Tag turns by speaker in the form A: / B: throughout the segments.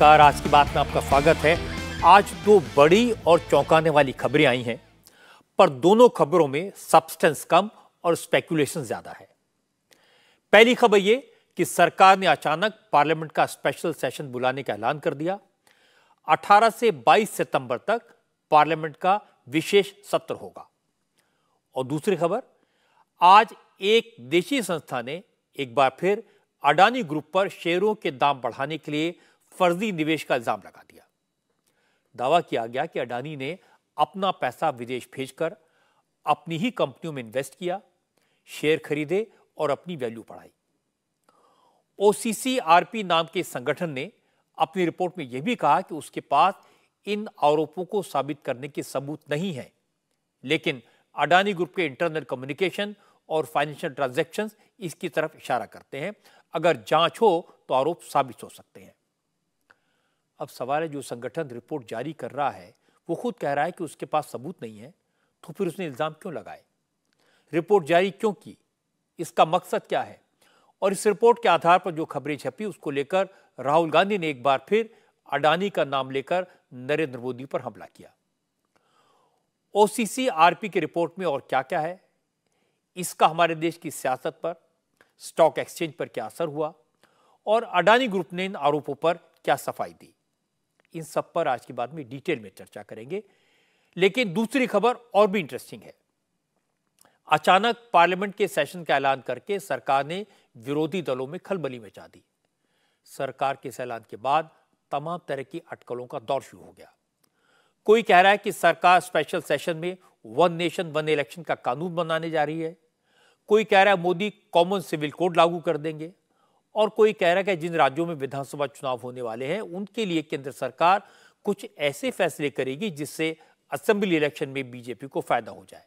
A: नमस्कार आज की बात में आपका स्वागत है आज दो बड़ी और चौंकाने वाली खबरें आई हैं पर दोनों खबरों में सब्सटेंस कम और स्पेकुलेशन ज्यादा है पहली खबर ये कि सरकार ने अचानक पार्लियामेंट का स्पेशल सेशन बुलाने का ऐलान कर दिया 18 से 22 सितंबर तक पार्लियामेंट का विशेष सत्र होगा और दूसरी खबर आज एक देशी संस्था ने एक बार फिर अडानी ग्रुप पर शेयरों के दाम बढ़ाने के लिए फर्जी निवेश का इल्जाम लगा दिया दावा किया गया कि अडानी ने अपना पैसा विदेश भेजकर अपनी ही कंपनियों में इन्वेस्ट किया शेयर खरीदे और अपनी वैल्यू बढ़ाई ओसीसीआरपी नाम के संगठन ने अपनी रिपोर्ट में यह भी कहा कि उसके पास इन आरोपों को साबित करने के सबूत नहीं है लेकिन अडानी ग्रुप के इंटरनल कम्युनिकेशन और फाइनेंशियल ट्रांजैक्शंस इसकी तरफ इशारा करते हैं अगर जांच हो तो आरोप साबित हो सकते हैं अब सवाल है जो संगठन रिपोर्ट जारी कर रहा है वो खुद कह रहा है कि उसके पास सबूत नहीं है तो फिर उसने इल्ज़ाम क्यों लगाए रिपोर्ट जारी क्यों की इसका मकसद क्या है और इस रिपोर्ट के आधार पर जो खबरें छपी उसको लेकर राहुल गांधी ने एक बार फिर अडानी का नाम लेकर नरेंद्र मोदी पर हमला किया ओसीसी आरपी की रिपोर्ट में और क्या क्या है इसका हमारे देश की सियासत पर स्टॉक एक्सचेंज पर क्या असर हुआ और अडानी ग्रुप ने इन आरोपों पर क्या सफाई दी इन सब पर आज के बाद में डिटेल में चर्चा करेंगे लेकिन दूसरी खबर और भी इंटरेस्टिंग है अचानक पार्लियामेंट के सेशन का ऐलान करके सरकार ने विरोधी दलों में खलबली मचा दी सरकार के इस ऐलान के बाद तमाम तरह की अटकलों का दौर शुरू हो गया कोई कह रहा है कि सरकार स्पेशल सेशन में वन नेशन वन इलेक्शन का कानून बनाने जा रही है कोई कह रहा है मोदी कॉमन सिविल कोड लागू कर देंगे और कोई कह रहा है कि जिन राज्यों में विधानसभा चुनाव होने वाले हैं उनके लिए केंद्र सरकार कुछ ऐसे फैसले करेगी जिससे असेंबली इलेक्शन में बीजेपी को फायदा हो जाए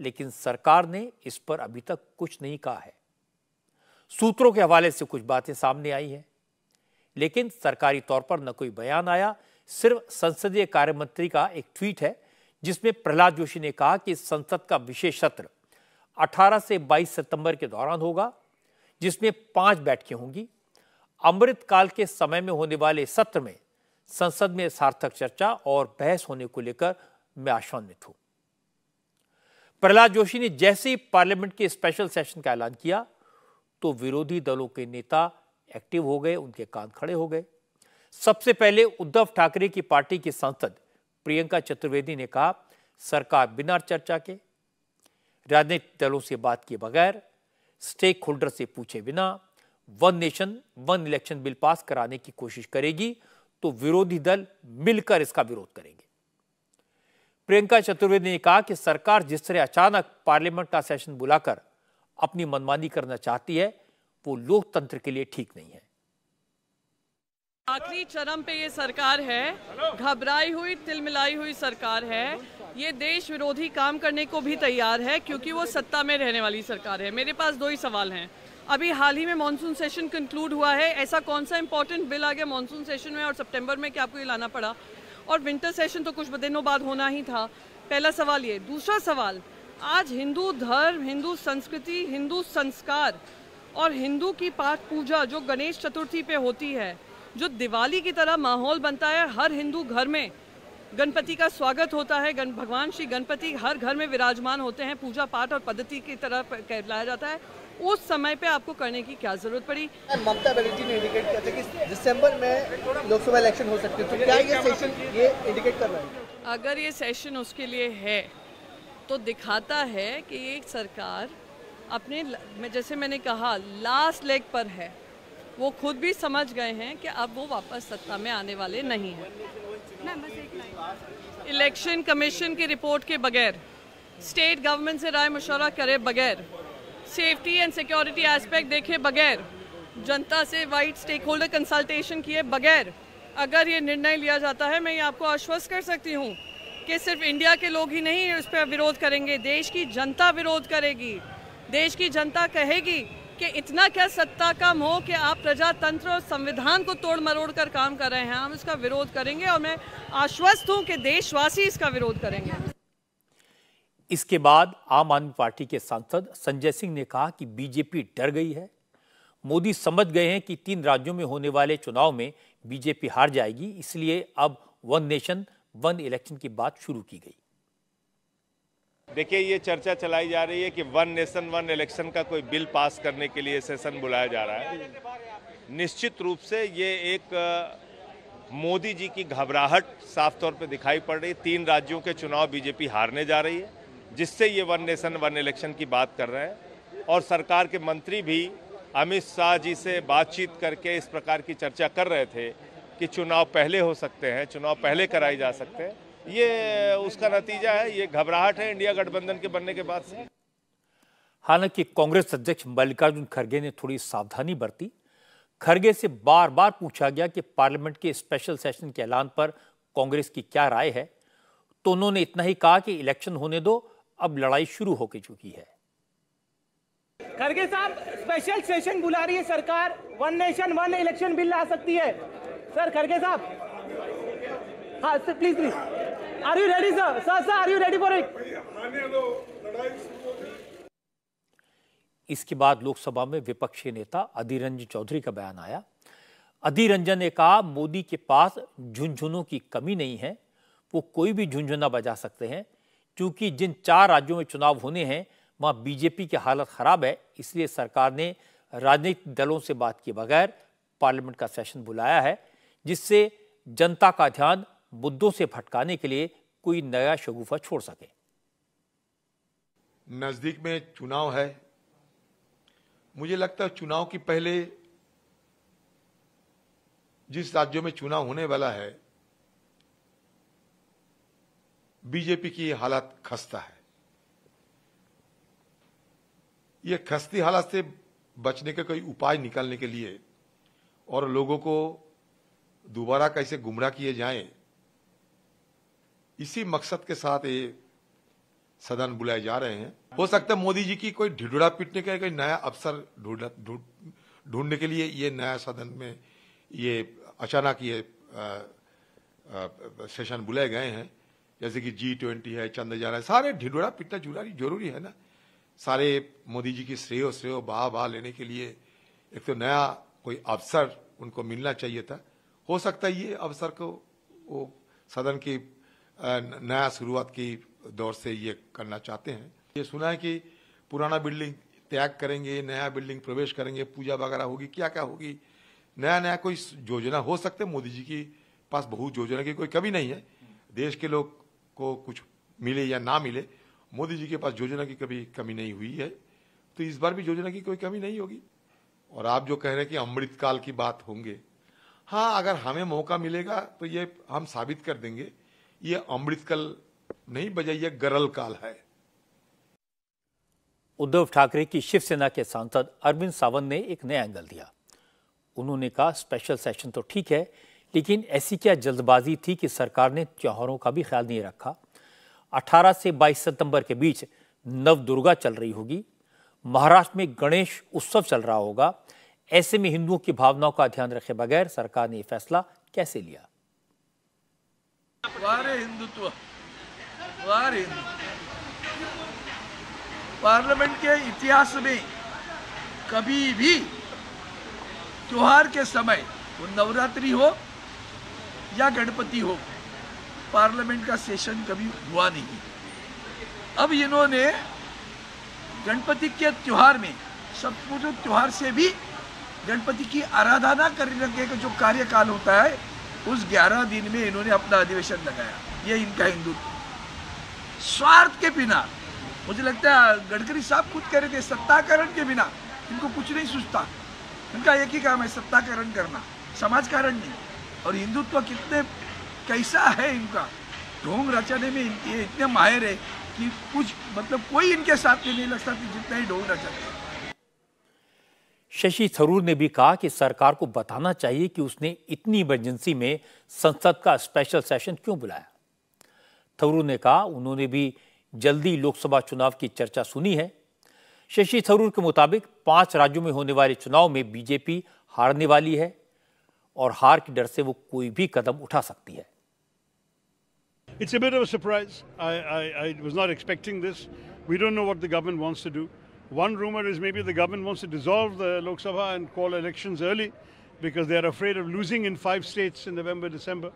A: लेकिन सरकार ने इस पर अभी तक कुछ नहीं कहा है सूत्रों के हवाले से कुछ बातें सामने आई हैं लेकिन सरकारी तौर पर न कोई बयान आया सिर्फ संसदीय कार्य मंत्री का एक ट्वीट है जिसमें प्रहलाद जोशी ने कहा कि संसद का विशेष सत्र 18 से 22 सितंबर के दौरान होगा जिसमें पांच बैठकें होंगी अमृतकाल के समय में होने वाले सत्र में संसद में सार्थक चर्चा और बहस होने को लेकर मैं आशान्वित हूं प्रहलाद जोशी ने जैसे ही पार्लियामेंट के स्पेशल सेशन का ऐलान किया तो विरोधी दलों के नेता एक्टिव हो गए उनके कान खड़े हो गए सबसे पहले उद्धव ठाकरे की पार्टी की सांसद प्रियंका चतुर्वेदी ने कहा सरकार बिना चर्चा के राजनीतिक दलों से बात किए बगैर स्टेक होल्डर से पूछे बिना one nation one election bill pass कराने की कोशिश करेगी तो विरोधी दल मिलकर इसका विरोध करेंगे प्रियंका चतुर्वेदी ने कहा कि सरकार जिस तरह अचानक पार्लियामेंट का सेशन बुलाकर अपनी मनमानी करना चाहती है वो लोकतंत्र के लिए ठीक नहीं है
B: आखिरी चरम पे ये सरकार है घबराई हुई तिलमिलाई हुई सरकार है ये देश विरोधी काम करने को भी तैयार है क्योंकि वो सत्ता में रहने वाली सरकार है मेरे पास दो ही सवाल हैं अभी हाल ही में मानसून सेशन कंक्लूड हुआ है ऐसा कौन सा इंपॉर्टेंट बिल आ गया मानसून सेशन में और सितंबर में क्या आपको ये लाना पड़ा और विंटर सेशन तो कुछ दिनों बाद होना ही था पहला सवाल ये दूसरा सवाल आज हिंदू धर्म हिंदू संस्कृति हिंदू संस्कार और हिंदू की पाठ पूजा जो गणेश चतुर्थी पे होती है जो दिवाली की तरह माहौल बनता है हर हिंदू घर में गणपति का स्वागत होता है गण भगवान श्री गणपति हर घर में विराजमान होते हैं पूजा पाठ और पद्धति की तरह कहलाया जाता है उस समय पे आपको करने की क्या जरूरत पड़ी ममता बनर्जी ने इंडिकेट किया था
C: कि दिसंबर में लोकसभा इलेक्शन हो सकते हैं तो क्या ये सेशन ये इंडिकेट कर रहा है
B: अगर ये सेशन उसके लिए है तो दिखाता है कि ये सरकार अपने मैं जैसे मैंने कहा लास्ट लेग पर है वो खुद भी समझ गए हैं कि अब वो वापस सत्ता में आने वाले नहीं हैं इलेक्शन कमीशन की रिपोर्ट के बगैर स्टेट गवर्नमेंट से राय मशवरा करे बगैर सेफ्टी एंड सिक्योरिटी एस्पेक्ट देखे बगैर जनता से वाइट स्टेक होल्डर कंसल्टेशन किए बगैर अगर ये निर्णय लिया जाता है मैं ये आपको आश्वस्त कर सकती हूँ कि सिर्फ इंडिया के लोग ही नहीं उस पर विरोध करेंगे देश की जनता विरोध करेगी देश की जनता कहेगी कि इतना क्या सत्ता का मोह कि आप प्रजातंत्र और संविधान को तोड़ मरोड़ कर काम कर रहे हैं हम इसका विरोध करेंगे और मैं आश्वस्त हूं कि देशवासी इसका विरोध करेंगे
A: इसके बाद आम आदमी पार्टी के सांसद संजय सिंह ने कहा कि बीजेपी डर गई है मोदी समझ गए हैं कि तीन राज्यों में होने वाले चुनाव में बीजेपी हार जाएगी इसलिए अब वन नेशन वन इलेक्शन की बात शुरू की गई
D: देखिए ये चर्चा चलाई जा रही है कि वन नेशन वन इलेक्शन का कोई बिल पास करने के लिए सेशन बुलाया जा रहा है निश्चित रूप से ये एक मोदी जी की घबराहट साफ तौर पे दिखाई पड़ रही है तीन राज्यों के चुनाव बीजेपी हारने जा रही है जिससे ये वन नेशन वन इलेक्शन की बात कर रहे हैं और सरकार के मंत्री भी अमित शाह जी से बातचीत करके इस प्रकार की चर्चा कर रहे थे कि चुनाव पहले हो सकते हैं चुनाव पहले कराए जा सकते हैं ये उसका नतीजा है ये घबराहट है इंडिया गठबंधन के बनने के बाद से
A: हालांकि कांग्रेस अध्यक्ष मल्लिकार्जुन खड़गे ने थोड़ी सावधानी बरती खड़गे से बार बार पूछा गया कि पार्लियामेंट के स्पेशल सेशन के ऐलान पर कांग्रेस की क्या राय है तो उन्होंने इतना ही कहा कि इलेक्शन होने दो अब लड़ाई शुरू हो चुकी है
D: खड़गे साहब
C: स्पेशल सेशन बुला रही है सरकार one nation one election bill ला सकती है सर खड़गे साहब हाँ sir please please are you ready sir sir sir are you ready for it
A: इसके बाद लोकसभा में विपक्षी नेता अधीर रंजन चौधरी का बयान आया अधीर रंजन ने कहा मोदी के पास झुंझुनों की कमी नहीं है वो कोई भी झुंझुना बजा सकते हैं क्योंकि जिन चार राज्यों में चुनाव होने हैं वहां बीजेपी की हालत खराब है इसलिए सरकार ने राजनीतिक दलों से बात किए बगैर पार्लियामेंट का सेशन बुलाया है जिससे जनता का ध्यान मुद्दों से भटकाने के लिए कोई नया शगुफा छोड़ सके नजदीक में चुनाव है
E: मुझे लगता है चुनाव की पहले जिस राज्यों में चुनाव होने वाला है बीजेपी की हालत खस्ता है यह खस्ती हालत से बचने का कोई उपाय निकालने के लिए और लोगों को दोबारा कैसे गुमराह किए जाएं इसी मकसद के साथ ये सदन बुलाए जा रहे हैं हो सकता है मोदी जी की कोई ढिढुड़ा पीटने का कोई नया अवसर ढूंढने के लिए ये नया सदन में ये अचानक ये सेशन बुलाए गए हैं जैसे कि जी ट्वेंटी है रहा है सारे ढिढुड़ा पीटना जुड़ा जरूरी है ना सारे मोदी जी की श्रेय श्रेय बाह बाह लेने के लिए एक तो नया कोई अवसर उनको मिलना चाहिए था हो सकता है ये अवसर को वो सदन की नया शुरुआत की दौर से ये करना चाहते हैं ये सुना है कि पुराना बिल्डिंग त्याग करेंगे नया बिल्डिंग प्रवेश करेंगे पूजा वगैरह होगी क्या क्या होगी नया नया कोई योजना हो सकते मोदी जी की पास बहुत योजना की कोई कमी नहीं है देश के लोग को कुछ मिले या ना मिले मोदी जी के पास योजना की कभी कमी नहीं हुई है तो इस बार भी योजना की कोई कमी नहीं होगी और आप जो कह रहे हैं कि अमृतकाल की बात होंगे हाँ अगर हमें मौका मिलेगा तो ये हम साबित कर देंगे ये अमृतकल नहीं बजा यह गरल
A: काल है उद्धव ठाकरे की शिवसेना के सांसद अरविंद सावंत ने एक नया एंगल दिया उन्होंने कहा स्पेशल सेशन तो ठीक है लेकिन ऐसी क्या जल्दबाजी थी कि सरकार ने त्योहारों का भी ख्याल नहीं रखा 18 से 22 सितंबर के बीच नव दुर्गा चल रही होगी महाराष्ट्र में गणेश उत्सव चल रहा होगा ऐसे में हिंदुओं की भावनाओं का ध्यान रखे बगैर सरकार ने यह फैसला कैसे लिया
F: वारे हिंदुत्व वारे हिंदुत्व पार्लियामेंट के इतिहास में कभी भी त्योहार के समय वो नवरात्रि हो या गणपति हो पार्लियामेंट का सेशन कभी हुआ नहीं अब इन्होंने गणपति के त्योहार में सब कुछ त्योहार से भी गणपति की आराधना करने का जो कार्यकाल होता है उस ग्यारह दिन में इन्होंने अपना अधिवेशन लगाया ये इनका हिंदुत्व स्वार्थ के बिना मुझे लगता है गडकरी साहब खुद कह रहे थे सत्ताकरण के बिना इनको कुछ नहीं सोचता इनका एक ही काम है सत्ताकरण करना समाजकरण नहीं और हिंदुत्व कितने कैसा है इनका ढोंग रचने में ये इतने माहिर है कि कुछ मतलब कोई इनके साथ में नहीं लगता कि जितना ही ढोंग रचाते हैं
A: शशि थरूर ने भी कहा कि सरकार को बताना चाहिए कि उसने इतनी इमरजेंसी में संसद का स्पेशल सेशन क्यों बुलाया थरूर ने कहा उन्होंने भी जल्दी लोकसभा चुनाव की चर्चा सुनी है शशि थरूर के मुताबिक पांच राज्यों में होने वाले चुनाव में बीजेपी हारने वाली है और हार के डर से वो कोई भी कदम उठा सकती है
G: It's a bit of a surprise. I, I, I was not expecting this. We don't know what the government wants to do. One rumor is maybe the government wants to dissolve the Lok Sabha and call elections early because they're afraid of losing in five states in November, December.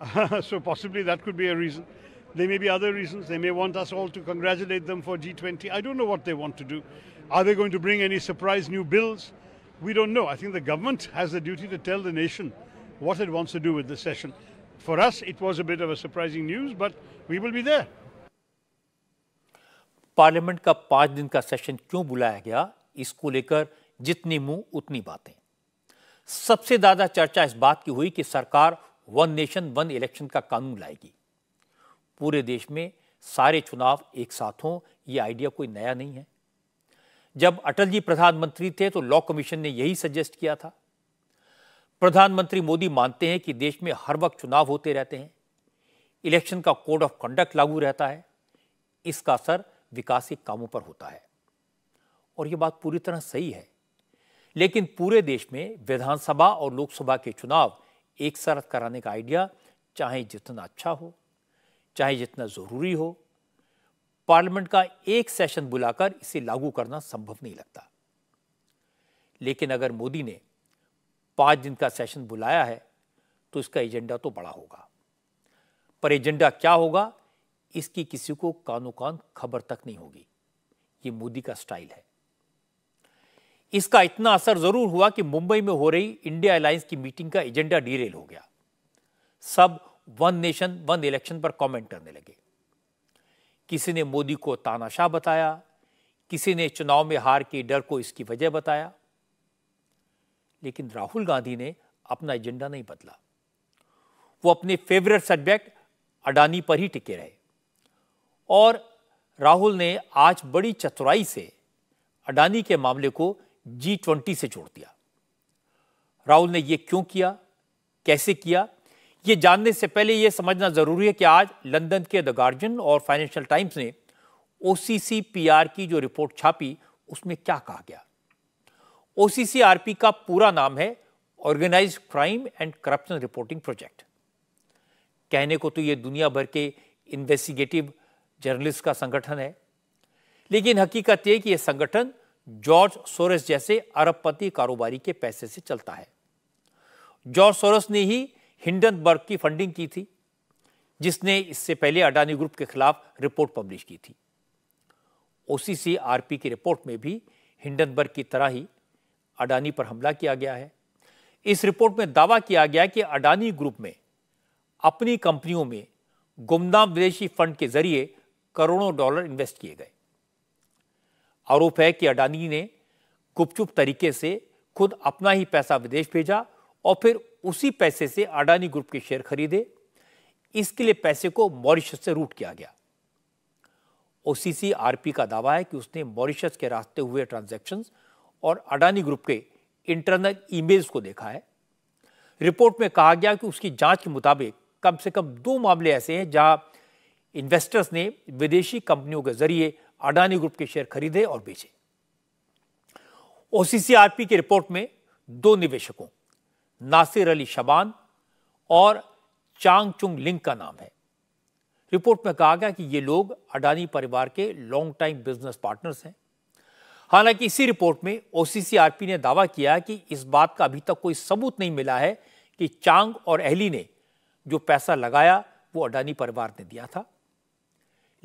G: so possibly that could be a reason. There may be other reasons. They may want us all to congratulate them for G20. I don't know what they want to do. Are they going to bring any surprise new bills? We don't know. I think the government has the duty to tell the nation what it wants to do with the session. For us, it was a bit of a surprising news, but we will be there.
A: Parliament का पांच दिन का session क्यों बुलाया गया इसको लेकर जितनी मुंह उतनी बातें सबसे ज़्यादा चर्चा इस बात की हुई कि सरकार वन नेशन वन इलेक्शन का कानून लाएगी पूरे देश में सारे चुनाव एक साथ हों यह आइडिया कोई नया नहीं है जब अटल जी प्रधानमंत्री थे तो लॉ कमीशन ने यही सजेस्ट किया था प्रधानमंत्री मोदी मानते हैं कि देश में हर वक्त चुनाव होते रहते हैं इलेक्शन का कोड ऑफ कंडक्ट लागू रहता है इसका असर विकास के कामों पर होता है और ये बात पूरी तरह सही है लेकिन पूरे देश में विधानसभा और लोकसभा के चुनाव एक साथ कराने का आइडिया चाहे जितना अच्छा हो चाहे जितना ज़रूरी हो पार्लियामेंट का एक सेशन बुलाकर इसे लागू करना संभव नहीं लगता लेकिन अगर मोदी ने पांच दिन का सेशन बुलाया है तो इसका एजेंडा तो बड़ा होगा पर एजेंडा क्या होगा इसकी किसी को कानो कान खबर तक नहीं होगी ये मोदी का स्टाइल है इसका इतना असर जरूर हुआ कि मुंबई में हो रही इंडिया अलायंस की मीटिंग का एजेंडा डीरेल हो गया सब वन नेशन वन इलेक्शन पर कमेंट करने लगे किसी ने मोदी को तानाशाह बताया किसी ने चुनाव में हार के डर को इसकी वजह बताया लेकिन राहुल गांधी ने अपना एजेंडा नहीं बदला वो अपने फेवरेट सब्जेक्ट अडानी पर ही टिके रहे और राहुल ने आज बड़ी चतुराई से अडानी के मामले को जी ट्वेंटी से जोड़ दिया राहुल ने यह क्यों किया कैसे किया ये जानने से पहले यह समझना ज़रूरी है कि आज लंदन के द गार्जियन और फाइनेंशियल टाइम्स ने ओ की जो रिपोर्ट छापी उसमें क्या कहा गया ओ का पूरा नाम है Organise Crime and Corruption Reporting Project कहने को तो यह दुनिया भर के इन्वेस्टिगेटिव जर्नलिस्ट का संगठन है लेकिन हकीकत यह कि यह संगठन जॉर्ज सोरेस जैसे अरबपति कारोबारी के पैसे से चलता है जॉर्ज सोरेस ने ही हिंडनबर्ग की फंडिंग की थी जिसने इससे पहले अडानी ग्रुप के खिलाफ रिपोर्ट पब्लिश की थी ओसीसीआरपी की रिपोर्ट में भी हिंडनबर्ग की तरह ही अडानी पर हमला किया गया है इस रिपोर्ट में दावा किया गया कि अडानी ग्रुप में अपनी कंपनियों में गुमनाम विदेशी फंड के जरिए करोड़ों डॉलर इन्वेस्ट किए गए आरोप है कि अडानी ने गुपचुप तरीके से खुद अपना ही पैसा विदेश भेजा और फिर उसी पैसे से अडानी ग्रुप के शेयर खरीदे इसके लिए पैसे को मॉरिशस से रूट किया गया ओसीसीआरपी का दावा है कि उसने मॉरिशस के रास्ते हुए ट्रांजैक्शंस और अडानी ग्रुप के इंटरनल ईमेल्स को देखा है रिपोर्ट में कहा गया कि उसकी जांच के मुताबिक कम से कम दो मामले ऐसे हैं जहां इन्वेस्टर्स ने विदेशी कंपनियों के जरिए अडानी ग्रुप के शेयर खरीदे और बेचे ओसीसीआरपी की रिपोर्ट में दो निवेशकों नासिर अली शबान और चांग चुंग लिंग का नाम है रिपोर्ट में कहा गया कि ये लोग अडानी परिवार के लॉन्ग टाइम बिजनेस पार्टनर्स हैं हालांकि इसी रिपोर्ट में ओसीसीआरपी ने दावा किया कि इस बात का अभी तक कोई सबूत नहीं मिला है कि चांग और अहली ने जो पैसा लगाया वो अडानी परिवार ने दिया था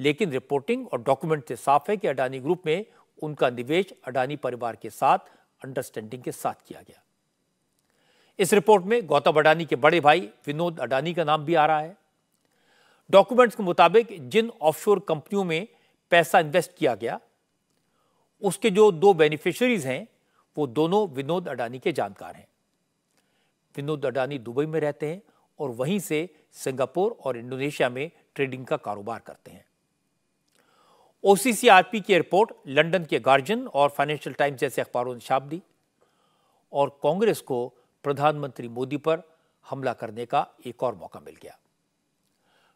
A: लेकिन रिपोर्टिंग और डॉक्यूमेंट से साफ है कि अडानी ग्रुप में उनका निवेश अडानी परिवार के साथ अंडरस्टैंडिंग के साथ किया गया इस रिपोर्ट में गौतम अडानी के बड़े भाई विनोद अडानी का नाम भी आ रहा है डॉक्यूमेंट्स के मुताबिक जिन ऑफशोर कंपनियों में पैसा इन्वेस्ट किया गया उसके जो दो बेनिफिशरीज हैं वो दोनों विनोद अडानी के जानकार हैं विनोद अडानी दुबई में रहते हैं और वहीं से सिंगापुर और इंडोनेशिया में ट्रेडिंग का कारोबार करते हैं ओसीसीआरपी की रिपोर्ट लंदन के गार्जियन और फाइनेंशियल टाइम्स जैसे अखबारों ने छाप दी और कांग्रेस को प्रधानमंत्री मोदी पर हमला करने का एक और मौका मिल गया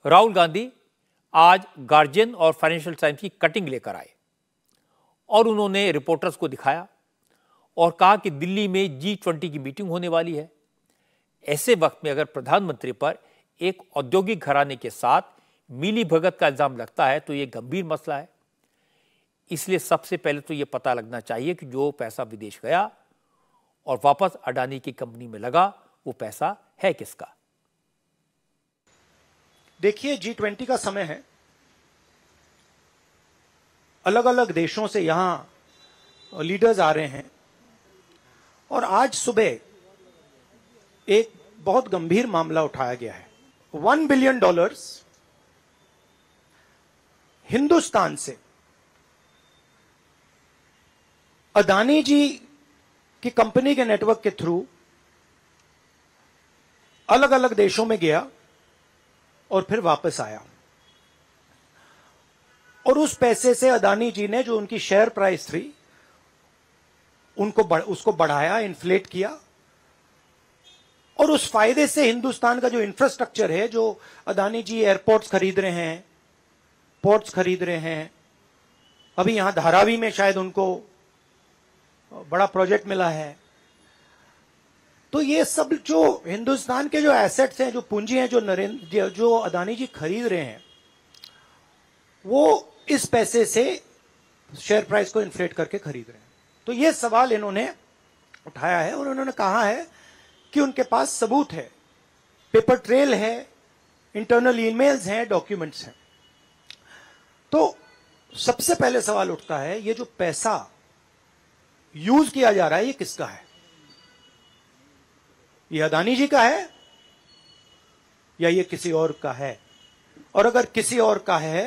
A: राहुल गांधी आज गार्जियन और फाइनेंशियल टाइम्स की कटिंग लेकर आए और उन्होंने रिपोर्टर्स को दिखाया और कहा कि दिल्ली में जी ट्वेंटी की मीटिंग होने वाली है ऐसे वक्त में अगर प्रधानमंत्री पर एक औद्योगिक घराने के साथ मिली भगत का इल्जाम लगता है तो यह गंभीर मसला है इसलिए सबसे पहले तो ये पता लगना चाहिए कि जो पैसा विदेश गया और वापस अडानी की कंपनी में लगा वो पैसा है किसका देखिए जी ट्वेंटी का समय है
C: अलग अलग देशों से यहां लीडर्स आ रहे हैं और आज सुबह एक बहुत गंभीर मामला उठाया गया है वन बिलियन डॉलर्स हिंदुस्तान से अदानी जी की कंपनी के नेटवर्क के थ्रू अलग अलग देशों में गया और फिर वापस आया और उस पैसे से अदानी जी ने जो उनकी शेयर प्राइस थी उनको बढ़, उसको बढ़ाया इन्फ्लेट किया और उस फायदे से हिंदुस्तान का जो इंफ्रास्ट्रक्चर है जो अदानी जी एयरपोर्ट्स खरीद रहे हैं पोर्ट्स खरीद रहे हैं अभी यहां धारावी में शायद उनको बड़ा प्रोजेक्ट मिला है तो ये सब जो हिंदुस्तान के जो एसेट्स हैं जो पूंजी हैं जो नरेंद्र जो अदानी जी खरीद रहे हैं वो इस पैसे से शेयर प्राइस को इन्फ्लेट करके खरीद रहे हैं तो ये सवाल इन्होंने उठाया है और उन्होंने कहा है कि उनके पास सबूत है पेपर ट्रेल है इंटरनल ईमेल्स हैं डॉक्यूमेंट्स हैं तो सबसे पहले सवाल उठता है ये जो पैसा यूज किया जा रहा है ये किसका है ये अदानी जी का है या ये किसी और का है और अगर किसी और का है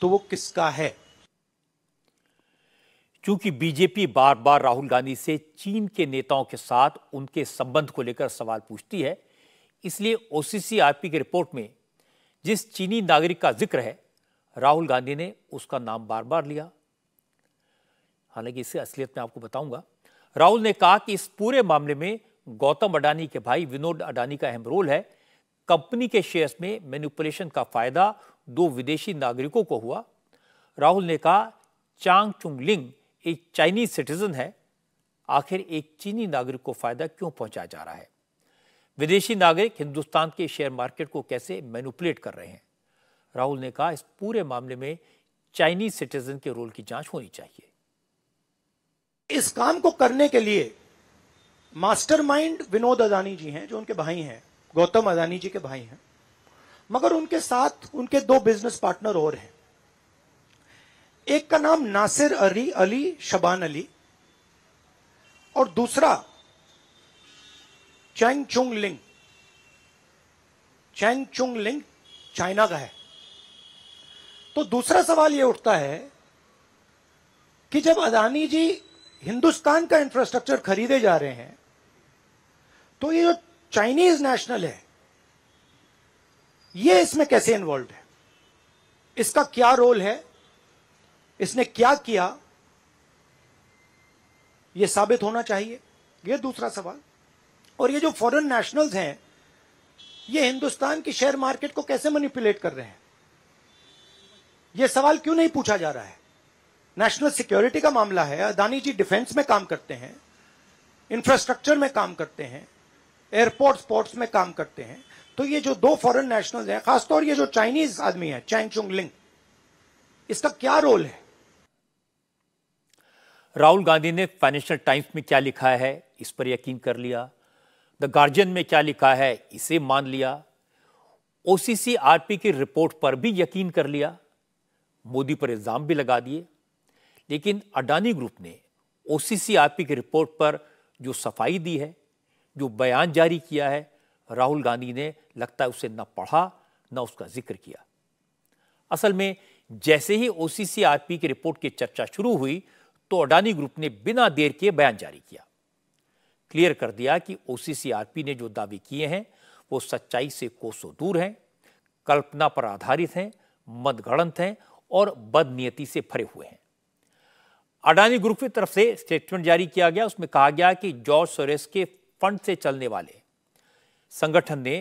A: तो वो किसका है क्योंकि बीजेपी बार बार राहुल गांधी से चीन के नेताओं के साथ उनके संबंध को लेकर सवाल पूछती है इसलिए ओसीसीआरपी की रिपोर्ट में जिस चीनी नागरिक का जिक्र है राहुल गांधी ने उसका नाम बार बार लिया हालांकि इसे असलियत में आपको बताऊंगा राहुल ने कहा कि इस पूरे मामले में गौतम अडानी के भाई विनोद अडानी का अहम रोल है कंपनी के शेयर्स में मैन्युपुलेशन का फायदा दो विदेशी नागरिकों को हुआ राहुल ने कहा चांग चुंग लिंग एक चाइनीज सिटीजन है आखिर एक चीनी नागरिक को फायदा क्यों पहुंचाया जा रहा है विदेशी नागरिक हिंदुस्तान के शेयर मार्केट को कैसे मैनुपुलेट कर रहे हैं राहुल ने कहा इस पूरे मामले में चाइनीज सिटीजन के रोल की जांच होनी चाहिए इस काम को
C: करने के लिए मास्टरमाइंड विनोद अदानी जी हैं जो उनके भाई हैं गौतम अदानी जी के भाई हैं मगर उनके साथ उनके दो बिजनेस पार्टनर और हैं एक का नाम नासिर अली अली शबान अली और दूसरा चैंग चुंग लिंग चैंग चुंग लिंग चाइना का है तो दूसरा सवाल यह उठता है कि जब अदानी जी हिंदुस्तान का इंफ्रास्ट्रक्चर खरीदे जा रहे हैं तो ये जो चाइनीज नेशनल है ये इसमें कैसे इन्वॉल्व है इसका क्या रोल है इसने क्या किया यह साबित होना चाहिए यह दूसरा सवाल और ये जो फॉरेन नेशनल्स हैं ये हिंदुस्तान की शेयर मार्केट को कैसे मैनिपुलेट कर रहे हैं यह सवाल क्यों नहीं पूछा जा रहा है नेशनल सिक्योरिटी का मामला है अदानी जी डिफेंस में काम करते हैं इंफ्रास्ट्रक्चर में काम करते हैं एयरपोर्ट पोर्ट्स में काम करते हैं तो ये जो दो फॉरेन नेशनल्स हैं खासतौर ये जो चाइनीज आदमी है चैंग चुंग लिंग इसका क्या रोल है
A: राहुल गांधी ने फाइनेंशियल टाइम्स में क्या लिखा है इस पर यकीन कर लिया द गार्जियन में क्या लिखा है इसे मान लिया ओसीसीआरपी की रिपोर्ट पर भी यकीन कर लिया मोदी पर इल्जाम भी लगा दिए लेकिन अडानी ग्रुप ने ओ की रिपोर्ट पर जो सफाई दी है जो बयान जारी किया है राहुल गांधी ने लगता है उसे ना पढ़ा ना उसका जिक्र किया असल में जैसे ही ओ की रिपोर्ट की चर्चा शुरू हुई तो अडानी ग्रुप ने बिना देर के बयान जारी किया क्लियर कर दिया कि ओ ने जो दावे किए हैं वो सच्चाई से कोसों दूर हैं कल्पना पर आधारित हैं मतगणंत हैं और बदनीयति से भरे हुए हैं अडानी ग्रुप की तरफ से स्टेटमेंट जारी किया गया उसमें कहा गया कि जॉर्ज सोरेस के फंड से चलने वाले संगठन ने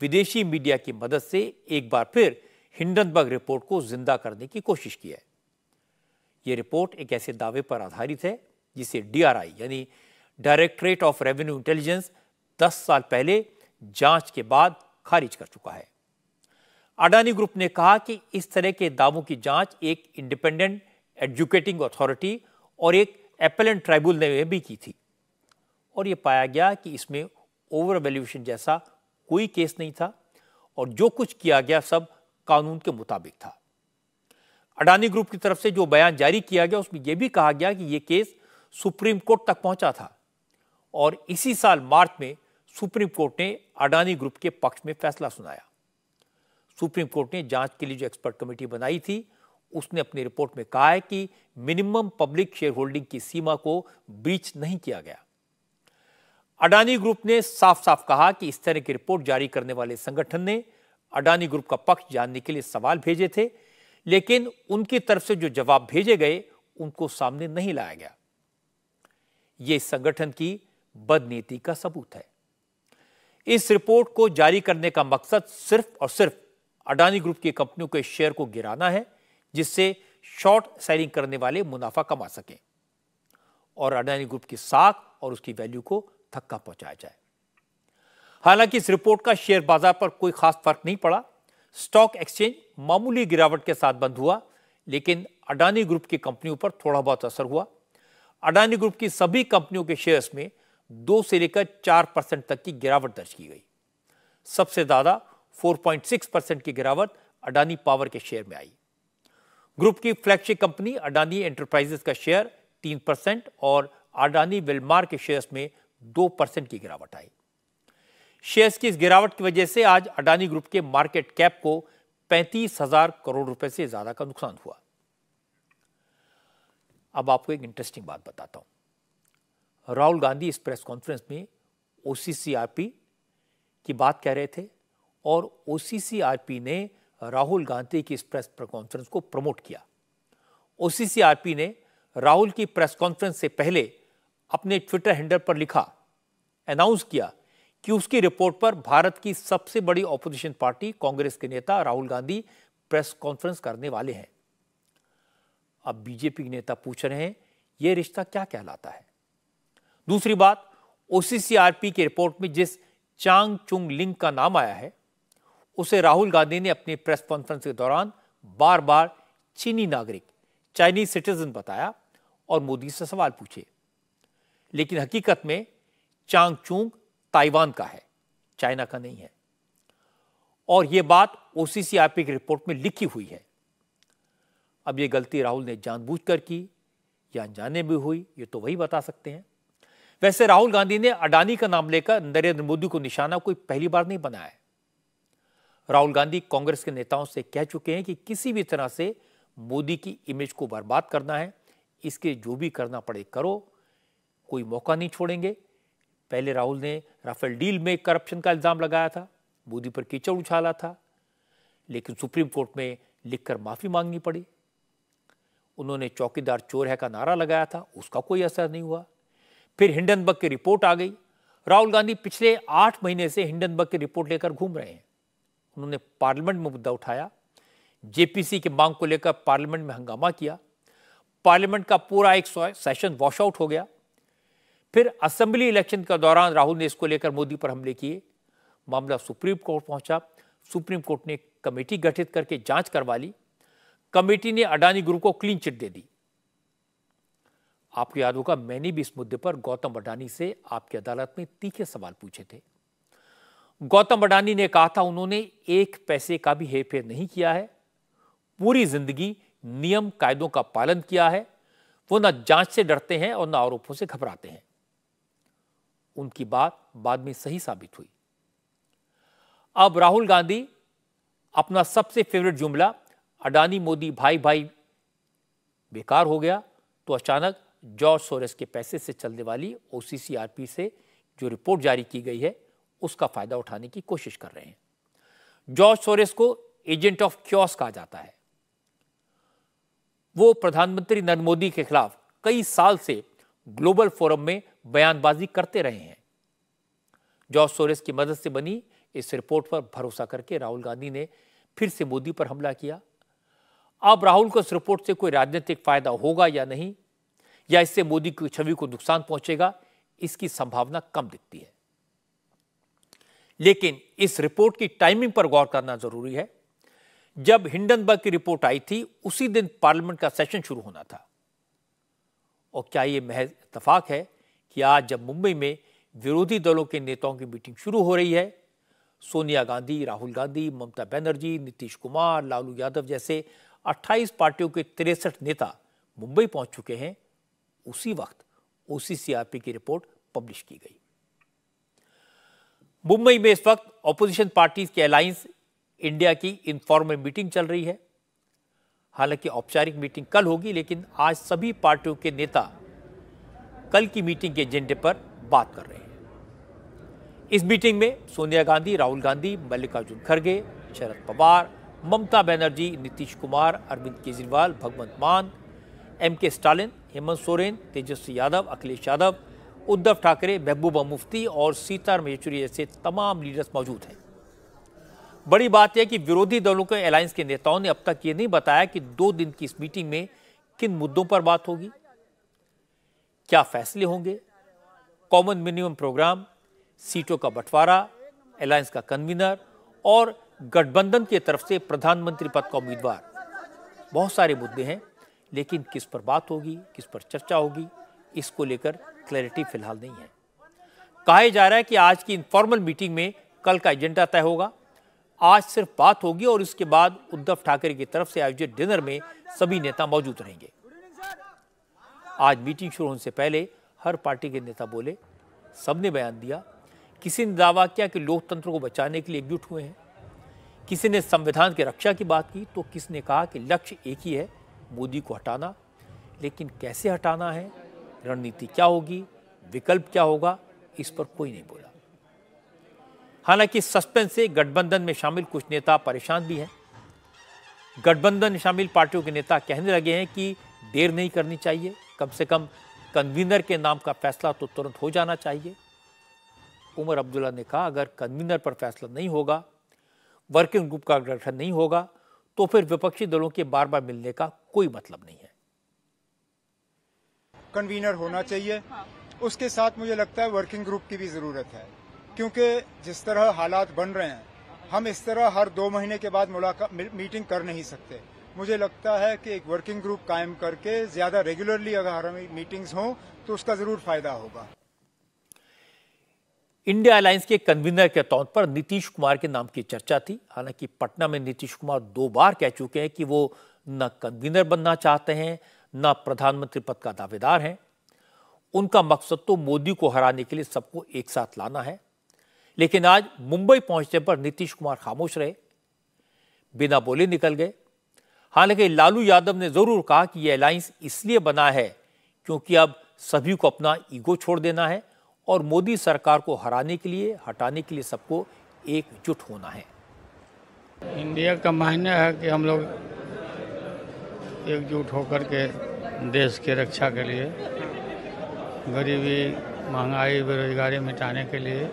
A: विदेशी मीडिया की मदद से एक बार फिर हिंडनबर्ग रिपोर्ट को जिंदा करने की कोशिश की है यह रिपोर्ट एक ऐसे दावे पर आधारित है जिसे डीआरआई यानी डायरेक्टरेट ऑफ रेवेन्यू इंटेलिजेंस 10 साल पहले जांच के बाद खारिज कर चुका है अडानी ग्रुप ने कहा कि इस तरह के दावों की जांच एक इंडिपेंडेंट एजुकेटिंग अथॉरिटी और एक एपेलेंट ट्राइबल ने भी की थी और ये पाया गया कि इसमें ओवर वैल्यूशन जैसा कोई केस नहीं था और जो कुछ किया गया सब कानून के मुताबिक था अडानी ग्रुप की तरफ से जो बयान जारी किया गया उसमें यह भी कहा गया कि यह केस सुप्रीम कोर्ट तक पहुंचा था और इसी साल मार्च में सुप्रीम कोर्ट ने अडानी ग्रुप के पक्ष में फैसला सुनाया सुप्रीम कोर्ट ने जांच के लिए जो एक्सपर्ट कमेटी बनाई थी उसने अपनी रिपोर्ट में कहा है कि मिनिमम पब्लिक शेयर होल्डिंग की सीमा को ब्रीच नहीं किया गया अडानी ग्रुप ने साफ साफ कहा कि इस तरह की रिपोर्ट जारी करने वाले संगठन ने अडानी ग्रुप का पक्ष जानने के लिए सवाल भेजे थे लेकिन उनकी तरफ से जो जवाब भेजे गए उनको सामने नहीं लाया गया यह संगठन की बदनीति का सबूत है इस रिपोर्ट को जारी करने का मकसद सिर्फ और सिर्फ अडानी ग्रुप की कंपनियों के शेयर को गिराना है जिससे शॉर्ट सेलिंग करने वाले मुनाफा कमा सकें और अडानी ग्रुप की साख और उसकी वैल्यू को थक्का पहुंचाया जाए हालांकि इस रिपोर्ट का शेयर बाजार पर कोई खास फर्क नहीं पड़ा स्टॉक एक्सचेंज मामूली गिरावट के साथ बंद हुआ लेकिन अडानी ग्रुप की कंपनियों पर थोड़ा बहुत असर हुआ अडानी ग्रुप की सभी कंपनियों के शेयर्स में दो से लेकर चार परसेंट तक की गिरावट दर्ज की गई सबसे ज्यादा 4.6 परसेंट की गिरावट अडानी पावर के शेयर में आई ग्रुप की फ्लैगशिप कंपनी अडानी एंटरप्राइजेस का शेयर तीन परसेंट और अडानी विलमार के शेयर्स में दो परसेंट की गिरावट आई शेयर्स की इस गिरावट की वजह से आज अडानी ग्रुप के मार्केट कैप को पैंतीस हजार करोड़ रुपए से ज्यादा का नुकसान हुआ अब आपको एक इंटरेस्टिंग बात बताता हूं राहुल गांधी इस प्रेस कॉन्फ्रेंस में ओसीसीआरपी की बात कह रहे थे और ओसीसीआरपी ने राहुल गांधी की इस प्रेस कॉन्फ्रेंस को प्रमोट किया ओसीसीआरपी ने राहुल की प्रेस कॉन्फ्रेंस से पहले अपने ट्विटर हैंडल पर लिखा अनाउंस किया कि उसकी रिपोर्ट पर भारत की सबसे बड़ी ऑपोजिशन पार्टी कांग्रेस के नेता राहुल गांधी प्रेस कॉन्फ्रेंस करने वाले हैं अब बीजेपी के नेता पूछ रहे हैं यह रिश्ता क्या कहलाता है दूसरी बात ओसीसीआरपी की रिपोर्ट में जिस चांग चुंग लिंग का नाम आया है उसे राहुल गांधी ने अपनी प्रेस कॉन्फ्रेंस के दौरान बार बार चीनी नागरिक चाइनीज सिटीजन बताया और मोदी से सवाल पूछे लेकिन हकीकत में चांग चूंग ताइवान का है चाइना का नहीं है और यह बात ओसीसीआरपी की रिपोर्ट में लिखी हुई है अब यह गलती राहुल ने जानबूझकर की या अनजाने भी हुई ये तो वही बता सकते हैं वैसे राहुल गांधी ने अडानी का नाम लेकर नरेंद्र मोदी को निशाना कोई पहली बार नहीं बनाया है राहुल गांधी कांग्रेस के नेताओं से कह चुके हैं कि किसी भी तरह से मोदी की इमेज को बर्बाद करना है इसके जो भी करना पड़े करो कोई मौका नहीं छोड़ेंगे पहले राहुल ने राफेल डील में करप्शन का इल्ज़ाम लगाया था मोदी पर कीचड़ उछाला था लेकिन सुप्रीम कोर्ट में लिखकर माफ़ी मांगनी पड़ी उन्होंने चौकीदार चोर है का नारा लगाया था उसका कोई असर नहीं हुआ फिर हिंडनबर्ग की रिपोर्ट आ गई राहुल गांधी पिछले आठ महीने से हिंडनबर्ग की रिपोर्ट लेकर घूम रहे हैं उन्होंने पार्लियामेंट में मुद्दा उठाया जेपीसी की मांग को लेकर पार्लियामेंट में हंगामा किया पार्लियामेंट का पूरा एक सेशन वॉश आउट हो गया फिर असेंबली इलेक्शन के दौरान राहुल ने इसको लेकर मोदी पर हमले किए मामला सुप्रीम कोर्ट पहुंचा सुप्रीम कोर्ट ने कमेटी गठित करके जांच करवा ली कमेटी ने अडानी ग्रुप को क्लीन चिट दे दी आपको याद होगा मैंने भी इस मुद्दे पर गौतम अडानी से आपकी अदालत में तीखे सवाल पूछे थे गौतम अडानी ने कहा था उन्होंने एक पैसे का भी हेरफेर नहीं किया है पूरी जिंदगी नियम कायदों का पालन किया है वो ना जांच से डरते हैं और ना आरोपों से घबराते हैं उनकी बात बाद में सही साबित हुई अब राहुल गांधी अपना सबसे फेवरेट जुमला अडानी मोदी भाई भाई बेकार हो गया तो अचानक जॉर्ज सोरेस के पैसे से चलने वाली ओसीसीआरपी से जो रिपोर्ट जारी की गई है उसका फ़ायदा उठाने की कोशिश कर रहे हैं जॉर्ज सोरेस को एजेंट ऑफ क्योस कहा जाता है वो प्रधानमंत्री नरेंद्र मोदी के खिलाफ कई साल से ग्लोबल फोरम में बयानबाजी करते रहे हैं जॉर्ज सोरेस की मदद से बनी इस रिपोर्ट पर भरोसा करके राहुल गांधी ने फिर से मोदी पर हमला किया अब राहुल को इस रिपोर्ट से कोई राजनीतिक फायदा होगा या नहीं या इससे मोदी की छवि को नुकसान पहुंचेगा इसकी संभावना कम दिखती है लेकिन इस रिपोर्ट की टाइमिंग पर गौर करना जरूरी है जब हिंडनबर्ग की रिपोर्ट आई थी उसी दिन पार्लियामेंट का सेशन शुरू होना था और क्या यह महज इतफाक है कि आज जब मुंबई में विरोधी दलों के नेताओं की मीटिंग शुरू हो रही है सोनिया गांधी राहुल गांधी ममता बनर्जी नीतीश कुमार लालू यादव जैसे 28 पार्टियों के तिरसठ नेता मुंबई पहुंच चुके हैं उसी वक्त ओसीसीआरपी की रिपोर्ट पब्लिश की गई मुंबई में इस वक्त ऑपोजिशन पार्टीज के अलायंस इंडिया की इनफॉर्मल मीटिंग चल रही है हालांकि औपचारिक मीटिंग कल होगी लेकिन आज सभी पार्टियों के नेता कल की मीटिंग के एजेंडे पर बात कर रहे हैं इस मीटिंग में सोनिया गांधी राहुल गांधी मल्लिकार्जुन खड़गे शरद पवार ममता बनर्जी नीतीश कुमार अरविंद केजरीवाल भगवंत मान एम के स्टालिन हेमंत सोरेन तेजस्वी यादव अखिलेश यादव उद्धव ठाकरे महबूबा मुफ्ती और सीताराम येचुरी जैसे तमाम लीडर्स मौजूद हैं बड़ी बात यह कि विरोधी दलों के अलायंस के नेताओं ने अब तक ये नहीं बताया कि दो दिन की इस मीटिंग में किन मुद्दों पर बात होगी क्या फैसले होंगे कॉमन मिनिमम प्रोग्राम सीटों का बंटवारा अलायंस का कन्वीनर और गठबंधन की तरफ से प्रधानमंत्री पद का उम्मीदवार बहुत सारे मुद्दे हैं लेकिन किस पर बात होगी किस पर चर्चा होगी इसको लेकर क्लैरिटी फिलहाल नहीं है कहा जा रहा है कि आज की इनफॉर्मल मीटिंग में कल का एजेंडा तय होगा आज सिर्फ बात होगी और उसके बाद उद्धव ठाकरे की तरफ से आयोजित डिनर में सभी नेता मौजूद रहेंगे आज मीटिंग शुरू होने से पहले हर पार्टी के नेता बोले सबने बयान दिया किसी ने दावा किया कि लोकतंत्र को बचाने के लिए एकजुट हुए हैं किसी ने संविधान की रक्षा की बात की तो किसने कहा कि लक्ष्य एक ही है मोदी को हटाना लेकिन कैसे हटाना है रणनीति क्या होगी विकल्प क्या होगा इस पर कोई नहीं बोला हालांकि सस्पेंस से गठबंधन में शामिल कुछ नेता परेशान भी हैं गठबंधन शामिल पार्टियों के नेता कहने लगे हैं कि देर नहीं करनी चाहिए कम से कम कन्वीनर के नाम का फैसला तो तुरंत हो जाना चाहिए उमर अब्दुल्ला ने कहा अगर कन्वीनर पर फैसला नहीं होगा वर्किंग ग्रुप का गठन नहीं होगा तो फिर विपक्षी दलों के बार बार मिलने का
H: कोई मतलब नहीं है कन्वीनर होना चाहिए हाँ। उसके साथ मुझे लगता है वर्किंग ग्रुप की भी जरूरत है क्योंकि जिस तरह हालात बन रहे हैं हम इस तरह हर दो महीने के बाद मुलाकात मीटिंग कर नहीं सकते मुझे लगता है कि एक वर्किंग ग्रुप कायम करके ज्यादा रेगुलरली अगर हमें मीटिंग्स हों तो उसका जरूर फायदा होगा
A: इंडिया अलायंस के कन्वीनर के तौर पर नीतीश कुमार के नाम की चर्चा थी हालांकि पटना में नीतीश कुमार दो बार कह चुके हैं कि वो न कन्वीनर बनना चाहते हैं न प्रधानमंत्री पद का दावेदार हैं उनका मकसद तो मोदी को हराने के लिए सबको एक साथ लाना है लेकिन आज मुंबई पहुंचने पर नीतीश कुमार खामोश रहे बिना बोले निकल गए हालांकि लालू यादव ने जरूर कहा कि यह अलायंस इसलिए बना है क्योंकि अब सभी को अपना ईगो छोड़ देना है और मोदी सरकार को हराने के लिए हटाने के लिए सबको एकजुट होना है
I: इंडिया का मायने है कि हम लोग एकजुट होकर के देश की रक्षा के लिए गरीबी महंगाई बेरोजगारी मिटाने के लिए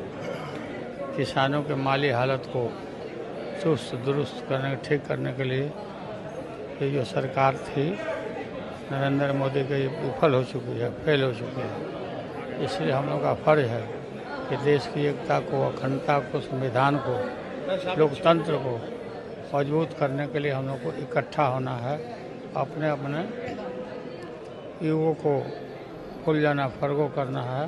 I: किसानों के माली हालत को चुस्त दुरुस्त करने ठीक करने के लिए ये जो सरकार थी नरेंद्र मोदी की विफल हो चुकी है फेल हो चुकी है इसलिए हम लोग का फर्ज है कि देश की एकता को अखंडता को संविधान को लोकतंत्र को मजबूत करने के लिए हम लोग को इकट्ठा होना है अपने अपने युवों को खुल जाना फर्गो करना है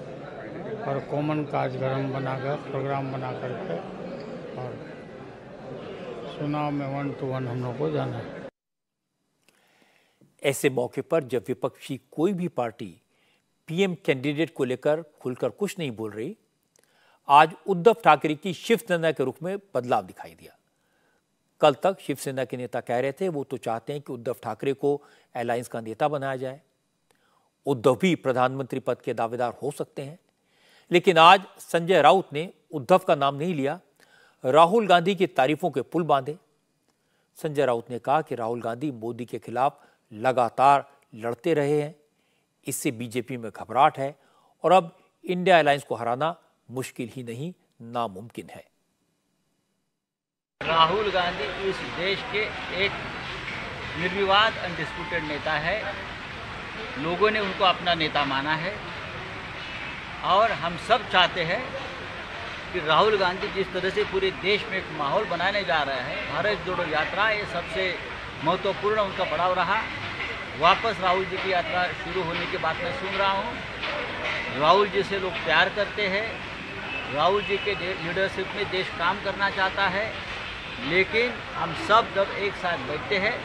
I: और कॉमन कार्यक्रम बनाकर प्रोग्राम बना करके और चुनाव में वन टू वन हम लोग को जाना है
A: ऐसे मौके पर जब विपक्षी कोई भी पार्टी पीएम कैंडिडेट को लेकर खुलकर कुछ नहीं बोल रही आज उद्धव ठाकरे की शिवसेना के रूप में बदलाव दिखाई दिया कल तक शिवसेना के नेता कह रहे थे वो तो चाहते हैं कि उद्धव ठाकरे को एलायंस का नेता बनाया जाए उद्धव भी प्रधानमंत्री पद के दावेदार हो सकते हैं लेकिन आज संजय राउत ने उद्धव का नाम नहीं लिया राहुल गांधी की तारीफों के पुल बांधे संजय राउत ने कहा कि राहुल गांधी मोदी के खिलाफ लगातार लड़ते रहे हैं इससे बीजेपी में घबराहट है और अब इंडिया अलायंस को हराना मुश्किल ही नहीं नामुमकिन है
J: राहुल गांधी इस देश के एक निर्विवाद अनडिस्प्यूटेड नेता है लोगों ने उनको अपना नेता माना है और हम सब चाहते हैं कि राहुल गांधी जिस तरह से पूरे देश में एक माहौल बनाने जा रहे हैं भारत जोड़ो यात्रा ये सबसे महत्वपूर्ण उनका पड़ाव रहा वापस राहुल जी की यात्रा शुरू होने की बात मैं सुन रहा हूँ राहुल जी से लोग प्यार करते हैं राहुल जी के लीडरशिप में देश काम करना चाहता है लेकिन हम सब जब एक साथ बैठते हैं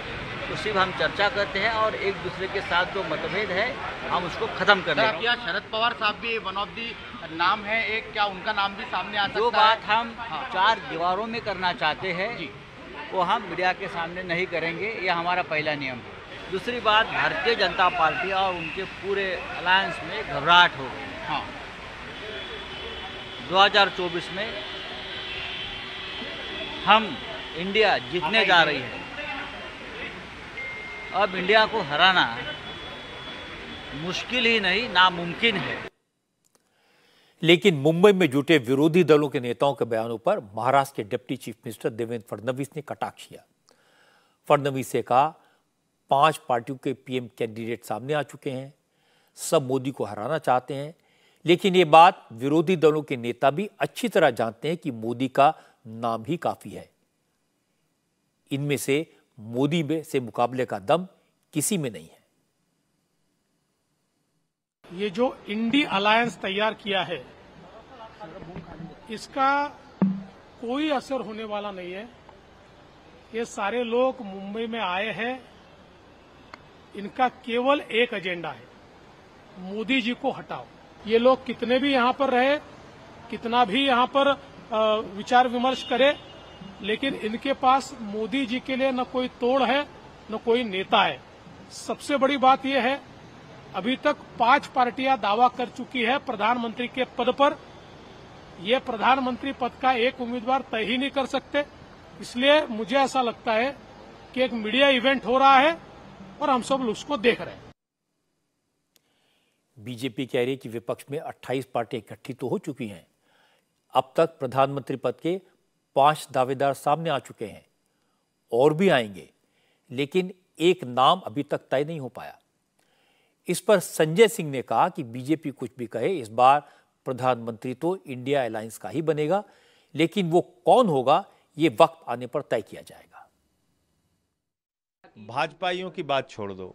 J: उसी में हम चर्चा करते हैं और एक दूसरे के साथ जो मतभेद है हम उसको खत्म कर रहे हैं क्या शरद पवार साहब भी वन ऑफ दी नाम है एक क्या उनका नाम भी सामने आ जो बात हम हाँ। चार दीवारों में करना चाहते हैं वो हम मीडिया के सामने नहीं करेंगे ये हमारा पहला नियम है दूसरी बात भारतीय जनता पार्टी और उनके पूरे अलायंस में घबराहट हो गई हाँ 2024 में हम इंडिया जीतने जा रही है अब इंडिया को हराना मुश्किल ही नहीं नामुमकिन है
A: लेकिन मुंबई में जुटे विरोधी दलों के नेताओं के बयानों पर महाराष्ट्र के deputy chief minister Devendra Fadnavis ने कटाक्ष किया फडणवीस से कहा पांच पार्टियों के पीएम कैंडिडेट सामने आ चुके हैं सब मोदी को हराना चाहते हैं लेकिन ये बात विरोधी दलों के नेता भी अच्छी तरह जानते हैं कि मोदी का नाम ही काफ़ी है इनमें से मोदी में से मुकाबले का दम किसी में नहीं है
I: ये जो इंडी अलायंस तैयार किया है इसका कोई असर होने वाला नहीं है ये सारे लोग मुंबई में आए हैं इनका केवल एक एजेंडा है मोदी जी को हटाओ ये लोग कितने भी यहां पर रहे कितना भी यहां पर विचार विमर्श करे लेकिन इनके पास मोदी जी के लिए न कोई तोड़ है न कोई नेता है सबसे बड़ी बात यह है अभी तक पांच पार्टियां दावा कर चुकी है प्रधानमंत्री के पद पर यह प्रधानमंत्री पद का एक उम्मीदवार तय ही नहीं कर सकते इसलिए मुझे ऐसा लगता है कि एक मीडिया इवेंट हो रहा है और हम सब उसको देख रहे हैं
A: बीजेपी कह रही है कि विपक्ष में 28 पार्टी इकट्ठी तो हो चुकी हैं अब तक प्रधानमंत्री पद के पांच दावेदार सामने आ चुके हैं और भी आएंगे लेकिन एक नाम अभी तक तय नहीं हो पाया इस पर संजय सिंह ने कहा कि बीजेपी कुछ भी कहे इस बार प्रधानमंत्री तो इंडिया अलायंस का ही बनेगा लेकिन वो कौन होगा ये वक्त आने पर तय किया जाएगा
D: भाजपाइयों की बात छोड़ दो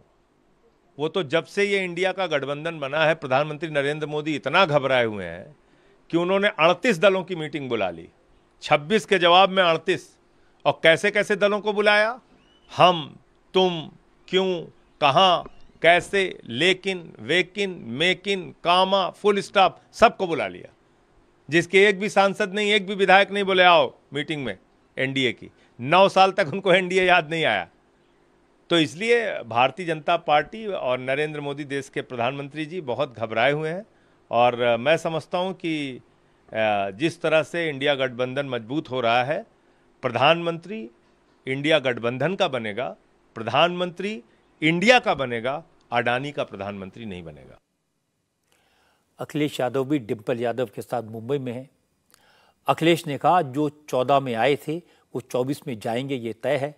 D: वो तो जब से ये इंडिया का गठबंधन बना है प्रधानमंत्री नरेंद्र मोदी इतना घबराए हुए हैं कि उन्होंने 38 दलों की मीटिंग बुला ली 26 के जवाब में 38 और कैसे कैसे दलों को बुलाया हम तुम क्यों कहाँ कैसे लेकिन वेकिन मेकिन कामा फुल स्टॉप सबको बुला लिया जिसके एक भी सांसद नहीं एक भी विधायक नहीं बोले आओ मीटिंग में एनडीए की नौ साल तक उनको एनडीए याद नहीं आया तो इसलिए भारतीय जनता पार्टी और नरेंद्र मोदी देश के प्रधानमंत्री जी बहुत घबराए हुए हैं और मैं समझता हूं कि जिस तरह से इंडिया गठबंधन मजबूत हो रहा है प्रधानमंत्री इंडिया गठबंधन का बनेगा प्रधानमंत्री इंडिया
A: का बनेगा अडानी का प्रधानमंत्री नहीं बनेगा अखिलेश यादव भी डिम्पल यादव के साथ मुंबई में हैं अखिलेश ने कहा जो चौदह में आए थे वो चौबीस में जाएंगे ये तय है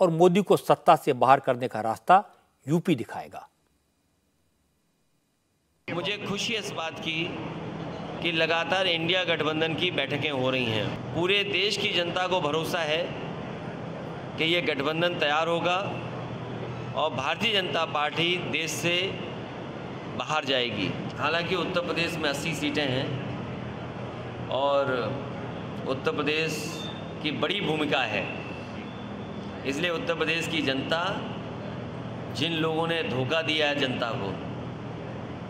A: और मोदी को सत्ता से बाहर करने का रास्ता यूपी दिखाएगा
J: मुझे खुशी इस बात की कि लगातार इंडिया गठबंधन की बैठकें हो रही हैं पूरे देश की जनता को भरोसा है कि ये गठबंधन तैयार होगा और भारतीय जनता पार्टी देश से बाहर जाएगी हालांकि उत्तर प्रदेश में 80 सीटें हैं और उत्तर प्रदेश की बड़ी भूमिका है इसलिए उत्तर प्रदेश की जनता जिन लोगों ने धोखा दिया है जनता को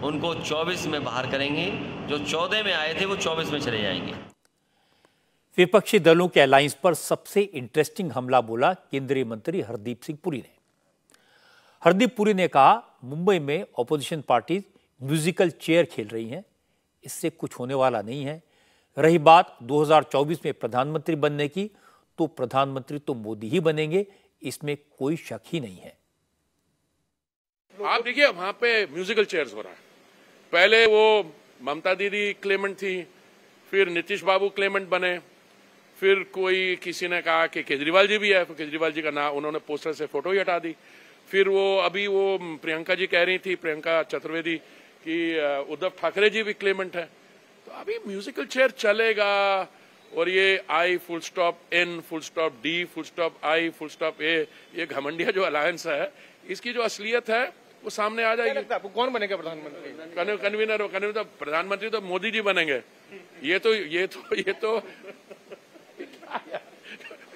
J: उनको 24 में बाहर करेंगे जो 14 में आए थे वो 24 में चले जाएंगे
A: विपक्षी दलों के अलायंस पर सबसे इंटरेस्टिंग हमला बोला केंद्रीय मंत्री हरदीप सिंह पुरी ने हरदीप पुरी ने कहा मुंबई में ऑपोजिशन पार्टी म्यूजिकल चेयर खेल रही हैं इससे कुछ होने वाला नहीं है रही बात 2024 में प्रधानमंत्री बनने की तो प्रधानमंत्री तो मोदी ही बनेंगे इसमें कोई शक ही नहीं है
G: आप देखिए वहां पे म्यूजिकल चेयर्स हो रहा है पहले वो ममता दीदी क्लेमेंट थी फिर नीतीश बाबू क्लेमेंट बने फिर कोई किसी ने कहा कि केजरीवाल जी भी है तो केजरीवाल जी का नाम उन्होंने पोस्टर से फोटो ही हटा दी फिर वो अभी वो प्रियंका जी कह रही थी प्रियंका चतुर्वेदी कि उद्धव ठाकरे जी भी क्लेमेंट है तो अभी म्यूजिकल चेयर चलेगा और ये I full stop N full stop D full stop I full stop A ये घमंडिया जो अलायंस है इसकी जो असलियत है वो सामने आ जाएगी आपको कौन बनेगा प्रधानमंत्री कन्वीनर कन्वीनर तो प्रधानमंत्री तो मोदी जी बनेंगे ये तो ये तो ये तो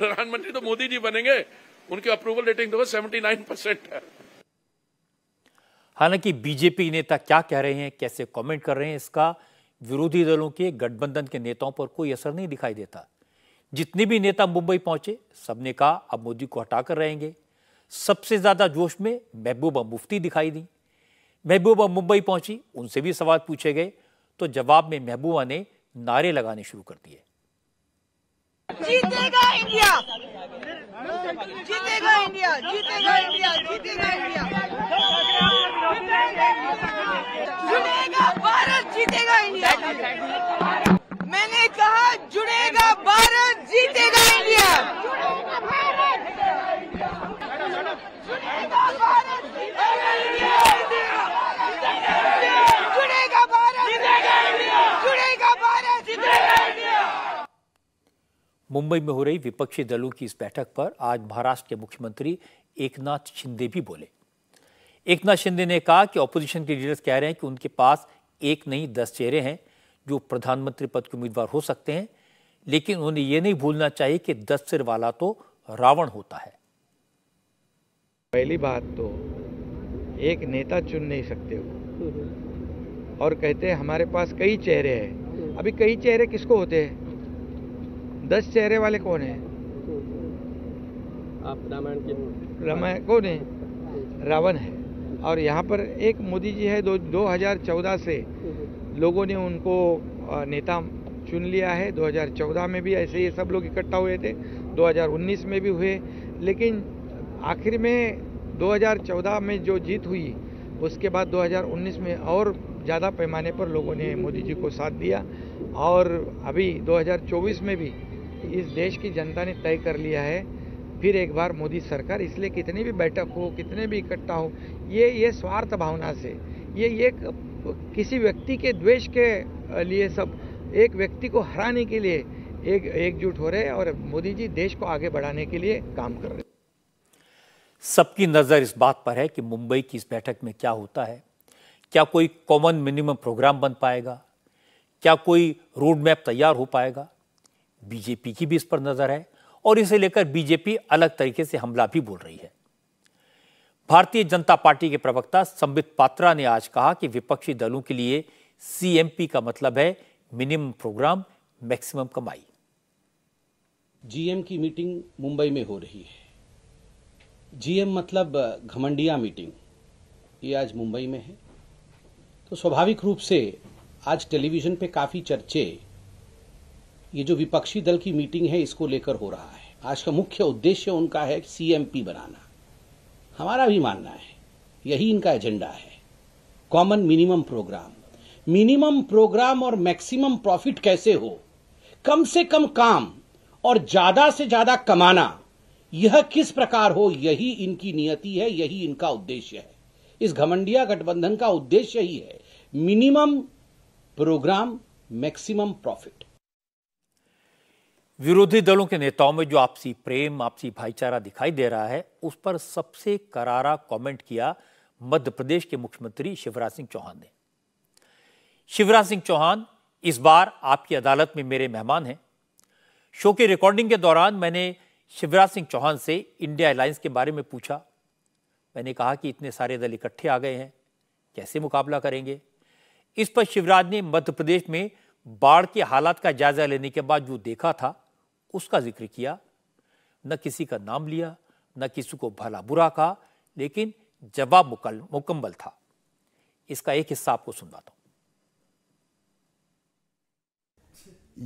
G: प्रधानमंत्री तो मोदी जी बनेंगे उनकी अप्रूवल रेटिंग देखो सेवेंटी नाइन परसेंट है
A: हालांकि बीजेपी नेता क्या कह रहे हैं कैसे कमेंट कर रहे हैं इसका विरोधी दलों के गठबंधन के नेताओं पर कोई असर नहीं दिखाई देता जितने भी नेता मुंबई पहुंचे सबने कहा अब मोदी को हटाकर रहेंगे सबसे ज़्यादा जोश में महबूबा मुफ्ती दिखाई दी महबूबा मुंबई पहुंची उनसे भी सवाल पूछे गए तो जवाब में महबूबा ने नारे लगाने शुरू कर दिए
J: जीतेगा
D: इंडिया जीतेगा
B: इंडिया जीतेगा इंडिया जीतेगा इंडिया जुड़ेगा भारत जीतेगा इंडिया
F: मैंने कहा जुड़ेगा
A: मुंबई में हो रही विपक्षी दलों की इस बैठक पर आज महाराष्ट्र के मुख्यमंत्री एकनाथ शिंदे भी बोले एकनाथ शिंदे ने कहा कि ऑपोजिशन के लीडर्स कह रहे हैं कि उनके पास एक नहीं दस चेहरे हैं जो प्रधानमंत्री पद के उम्मीदवार हो सकते हैं लेकिन उन्हें यह नहीं भूलना चाहिए कि दस सिर वाला तो रावण होता है पहली बात तो
F: एक नेता चुन नहीं सकते हो और कहते हैं हमारे पास कई चेहरे हैं अभी कई चेहरे किसको होते हैं दस चेहरे वाले कौन है
A: आप रामायण के रामायण कौन है
F: रावण है और यहाँ पर एक मोदी जी है दो दो हज़ार चौदह से लोगों ने उनको नेता चुन लिया है 2014 में भी ऐसे ही सब लोग इकट्ठा हुए थे 2019 में भी हुए लेकिन आखिर में 2014 में जो जीत हुई उसके बाद 2019 में और ज़्यादा पैमाने पर लोगों ने मोदी जी को साथ दिया और अभी 2024 में भी इस देश की जनता ने तय कर लिया है फिर एक बार मोदी सरकार इसलिए कितनी भी बैठक हो कितने भी इकट्ठा हो ये ये स्वार्थ भावना से ये ये किसी व्यक्ति के द्वेष के लिए सब एक व्यक्ति को हराने के लिए एक एकजुट हो रहे हैं और मोदी जी देश को आगे बढ़ाने के लिए काम कर रहे
A: सबकी नज़र इस बात पर है कि मुंबई की इस बैठक में क्या होता है क्या कोई कॉमन मिनिमम प्रोग्राम बन पाएगा क्या कोई रोड मैप तैयार हो पाएगा बीजेपी की भी इस पर नज़र है और इसे लेकर बीजेपी अलग तरीके से हमला भी बोल रही है भारतीय जनता पार्टी के प्रवक्ता संबित पात्रा ने आज कहा कि विपक्षी दलों के लिए सीएमपी का मतलब है मिनिमम प्रोग्राम मैक्सिमम कमाई जीएम की
C: मीटिंग मुंबई में हो रही है जीएम मतलब घमंडिया मीटिंग ये आज मुंबई में है तो स्वाभाविक रूप से आज टेलीविजन पे काफ़ी चर्चे ये जो विपक्षी दल की मीटिंग है इसको लेकर हो रहा है आज का मुख्य उद्देश्य उनका है सीएमपी बनाना हमारा भी मानना है यही इनका एजेंडा है common minimum programme minimum programme और मैक्सिमम प्रॉफिट कैसे हो कम से कम काम और ज्यादा से ज्यादा कमाना यह किस प्रकार हो यही इनकी नियति है यही इनका उद्देश्य है इस घमंडिया गठबंधन का उद्देश्य ही है मिनिमम प्रोग्राम
A: मैक्सिमम प्रॉफिट विरोधी दलों के नेताओं में जो आपसी प्रेम आपसी भाईचारा दिखाई दे रहा है उस पर सबसे करारा कमेंट किया मध्य प्रदेश के मुख्यमंत्री शिवराज सिंह चौहान ने शिवराज सिंह चौहान इस बार आपकी अदालत में मेरे मेहमान हैं शो की रिकॉर्डिंग के दौरान मैंने शिवराज सिंह चौहान से इंडिया एयरलाइंस के बारे में पूछा मैंने कहा कि इतने सारे दल इकट्ठे आ गए हैं कैसे मुकाबला करेंगे इस पर शिवराज ने मध्य प्रदेश में बाढ़ के हालात का जायजा लेने के बाद जो देखा था उसका जिक्र किया न किसी का नाम लिया न किसी को भला बुरा कहा लेकिन जवाब मुकम्मल था इसका एक हिस्सा आपको सुनवाता हूं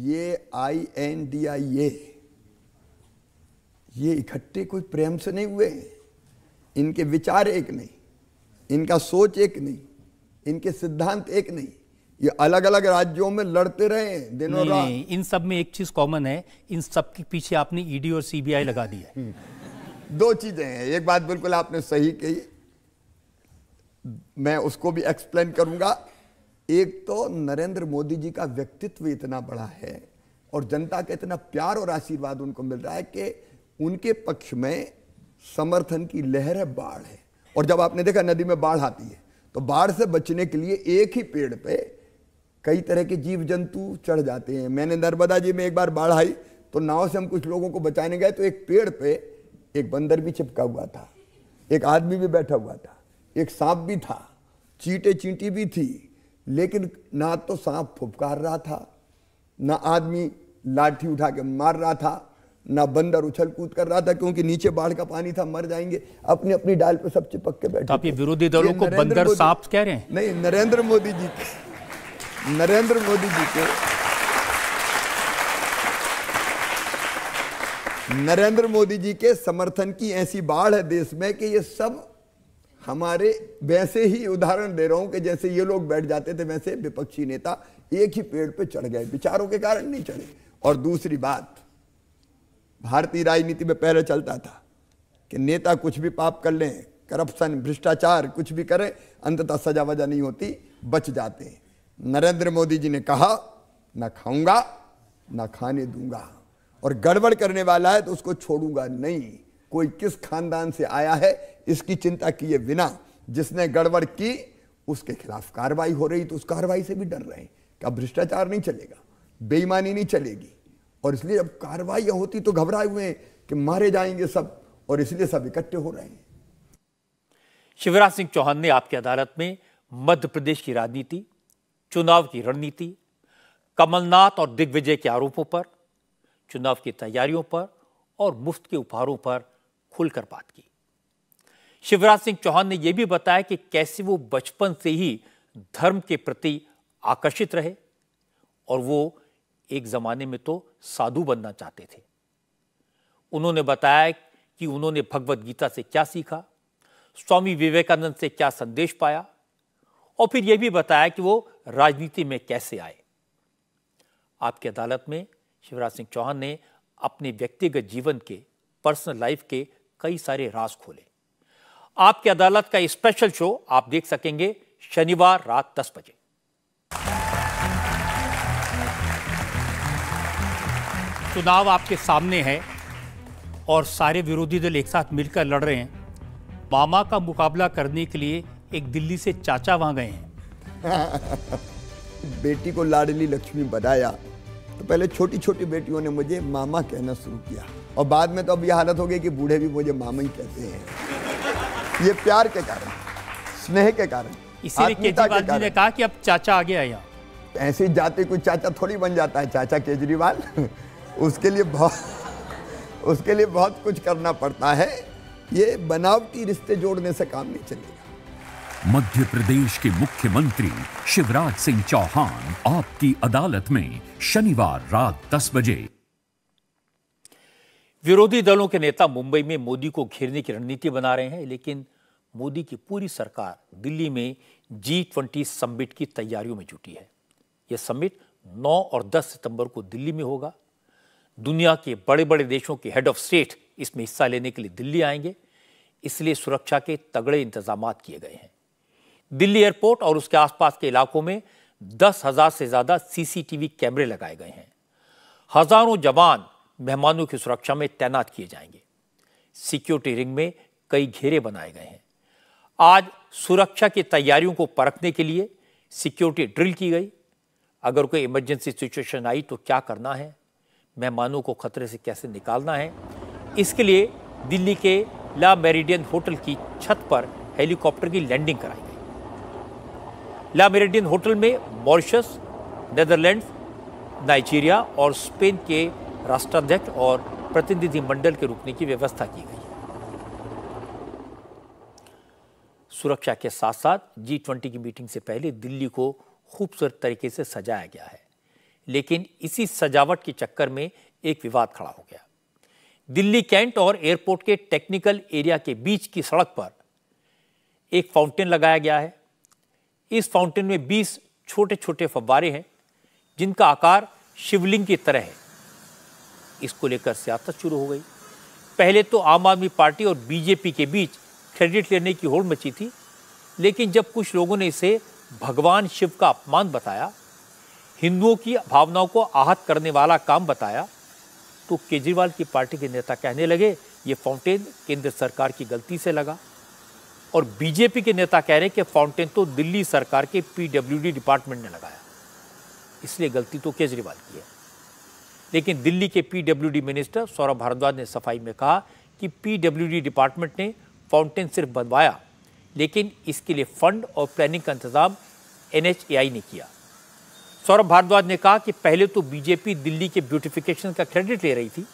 K: ये आई एन डी आई ए ये इकट्ठे कोई प्रेम से नहीं हुए इनके विचार एक नहीं इनका सोच एक नहीं इनके सिद्धांत एक नहीं ये अलग अलग राज्यों में लड़ते रहे दिनों रात
A: इन सब में एक चीज कॉमन है इन सब के पीछे आपने ईडी e
K: और सीबीआई लगा दी है हम्म। दो चीजें हैं एक बात बिल्कुल आपने सही कही मैं उसको भी एक्सप्लेन करूंगा एक तो नरेंद्र मोदी जी का व्यक्तित्व इतना बड़ा है और जनता का इतना प्यार और आशीर्वाद उनको मिल रहा है कि उनके पक्ष में समर्थन की लहर है बाढ़ है और जब आपने देखा नदी में बाढ़ आती है तो बाढ़ से बचने के लिए एक ही पेड़ पे कई तरह के जीव जंतु चढ़ जाते हैं मैंने नर्मदा जी में एक बार बाढ़ आई तो नाव से हम कुछ लोगों को बचाने गए तो एक पेड़ पे एक बंदर भी चिपका हुआ था एक आदमी भी बैठा हुआ था एक सांप भी था चीटे चींटी भी थी लेकिन ना तो सांप फुफकार रहा था ना आदमी लाठी उठा के मार रहा था ना बंदर उछल कूद कर रहा था क्योंकि नीचे बाढ़ का पानी था मर जाएंगे अपनी अपनी डाल पे सब चिपक के बैठे
A: आप ये विरोधी दलों को बंदर सांप कह रहे हैं नहीं नरेंद्र
K: मोदी जी नरेंद्र मोदी जी के नरेंद्र मोदी जी के समर्थन की ऐसी बाढ़ है देश में कि ये सब हमारे वैसे ही उदाहरण दे रहा हूं कि जैसे ये लोग बैठ जाते थे वैसे विपक्षी नेता एक ही पेड़ पे चढ़ गए विचारों के कारण नहीं चढ़े और दूसरी बात भारतीय राजनीति में पहले चलता था कि नेता कुछ भी पाप कर लें करप्शन भ्रष्टाचार कुछ भी करें अंततः सजा वजा नहीं होती बच जाते हैं नरेंद्र मोदी जी ने कहा ना खाऊंगा ना खाने दूंगा और गड़बड़ करने वाला है तो उसको छोड़ूंगा नहीं कोई किस खानदान से आया है इसकी चिंता किए बिना जिसने गड़बड़ की उसके खिलाफ कार्रवाई हो रही तो उस कार्रवाई से भी डर रहे हैं क्या भ्रष्टाचार नहीं चलेगा बेईमानी नहीं चलेगी और इसलिए अब कार्रवाई होती तो घबराए हुए कि मारे जाएंगे सब और इसलिए सब इकट्ठे हो रहे हैं शिवराज
A: सिंह चौहान ने आपकी अदालत में मध्य प्रदेश की राजनीति चुनाव की रणनीति कमलनाथ और दिग्विजय के आरोपों पर चुनाव की तैयारियों पर और मुफ्त के उपहारों पर खुलकर बात की शिवराज सिंह चौहान ने यह भी बताया कि कैसे वो बचपन से ही धर्म के प्रति आकर्षित रहे और वो एक जमाने में तो साधु बनना चाहते थे उन्होंने बताया कि उन्होंने भगवत गीता से क्या सीखा स्वामी विवेकानंद से क्या संदेश पाया और फिर यह भी बताया कि वो राजनीति में कैसे आए आपकी अदालत में शिवराज सिंह चौहान ने अपने व्यक्तिगत जीवन के पर्सनल लाइफ के कई सारे राज खोले आपकी अदालत का स्पेशल शो आप देख सकेंगे शनिवार रात दस बजे चुनाव आपके सामने है और सारे विरोधी दल एक साथ मिलकर लड़ रहे हैं मामा का मुकाबला करने के लिए एक दिल्ली से चाचा वहां गए हैं
K: बेटी को लाडली लक्ष्मी बनाया तो पहले छोटी छोटी बेटियों ने मुझे मामा कहना शुरू किया और बाद में तो अब यह हालत हो गई कि बूढ़े भी मुझे मामा ही कहते हैं ये प्यार के कारण स्नेह के कारण इसीलिए केजरीवाल ने
A: कहा कि अब चाचा आगे आया
K: ऐसे जाते कोई चाचा थोड़ी बन जाता है चाचा केजरीवाल उसके लिए बहुत उसके लिए बहुत कुछ करना पड़ता है ये बनावटी रिश्ते जोड़ने से काम नहीं चलेगा
G: मध्य प्रदेश के मुख्यमंत्री शिवराज सिंह चौहान आपकी अदालत में शनिवार रात 10 बजे
A: विरोधी दलों के नेता मुंबई में मोदी को घेरने की रणनीति बना रहे हैं लेकिन मोदी की पूरी सरकार दिल्ली में जी ट्वेंटी समिट की तैयारियों में जुटी है यह समिट 9 और 10 सितंबर को दिल्ली में होगा दुनिया के बड़े बड़े देशों के हेड ऑफ स्टेट इसमें हिस्सा लेने के लिए दिल्ली आएंगे इसलिए सुरक्षा के तगड़े इंतजाम किए गए हैं दिल्ली एयरपोर्ट और उसके आसपास के इलाकों में दस हजार से ज्यादा सीसीटीवी कैमरे लगाए गए हैं हजारों जवान मेहमानों की सुरक्षा में तैनात किए जाएंगे सिक्योरिटी रिंग में कई घेरे बनाए गए हैं आज सुरक्षा की तैयारियों को परखने के लिए सिक्योरिटी ड्रिल की गई अगर कोई इमरजेंसी सिचुएशन आई तो क्या करना है मेहमानों को खतरे से कैसे निकालना है इसके लिए दिल्ली के ला मेरिडियन होटल की छत पर हेलीकॉप्टर की लैंडिंग कराई गई ला होटल में मॉरिशस नेदरलैंड नाइजीरिया और स्पेन के राष्ट्राध्यक्ष और प्रतिनिधिमंडल के रुकने की व्यवस्था की गई सुरक्षा के साथ साथ जी ट्वेंटी की मीटिंग से पहले दिल्ली को खूबसूरत तरीके से सजाया गया है लेकिन इसी सजावट के चक्कर में एक विवाद खड़ा हो गया दिल्ली कैंट और एयरपोर्ट के टेक्निकल एरिया के बीच की सड़क पर एक फाउंटेन लगाया गया है इस फाउंटेन में 20 छोटे छोटे फव्वारे हैं जिनका आकार शिवलिंग की तरह है इसको लेकर सियासत शुरू हो गई पहले तो आम आदमी पार्टी और बीजेपी के बीच क्रेडिट लेने की होड़ मची थी लेकिन जब कुछ लोगों ने इसे भगवान शिव का अपमान बताया हिंदुओं की भावनाओं को आहत करने वाला काम बताया तो केजरीवाल की पार्टी के नेता कहने लगे ये फाउंटेन केंद्र सरकार की गलती से लगा और बीजेपी के नेता कह रहे हैं कि फाउंटेन तो दिल्ली सरकार के पीडब्ल्यूडी डिपार्टमेंट ने लगाया इसलिए गलती तो केजरीवाल की है लेकिन दिल्ली के पीडब्ल्यूडी मिनिस्टर सौरभ भारद्वाज ने सफाई में कहा कि पीडब्ल्यूडी डिपार्टमेंट ने फाउंटेन सिर्फ बनवाया लेकिन इसके लिए फंड और प्लानिंग का इंतजाम एनएचएआई ने किया सौरभ भारद्वाज ने कहा कि पहले तो बीजेपी दिल्ली के ब्यूटिफिकेशन का क्रेडिट ले रही थी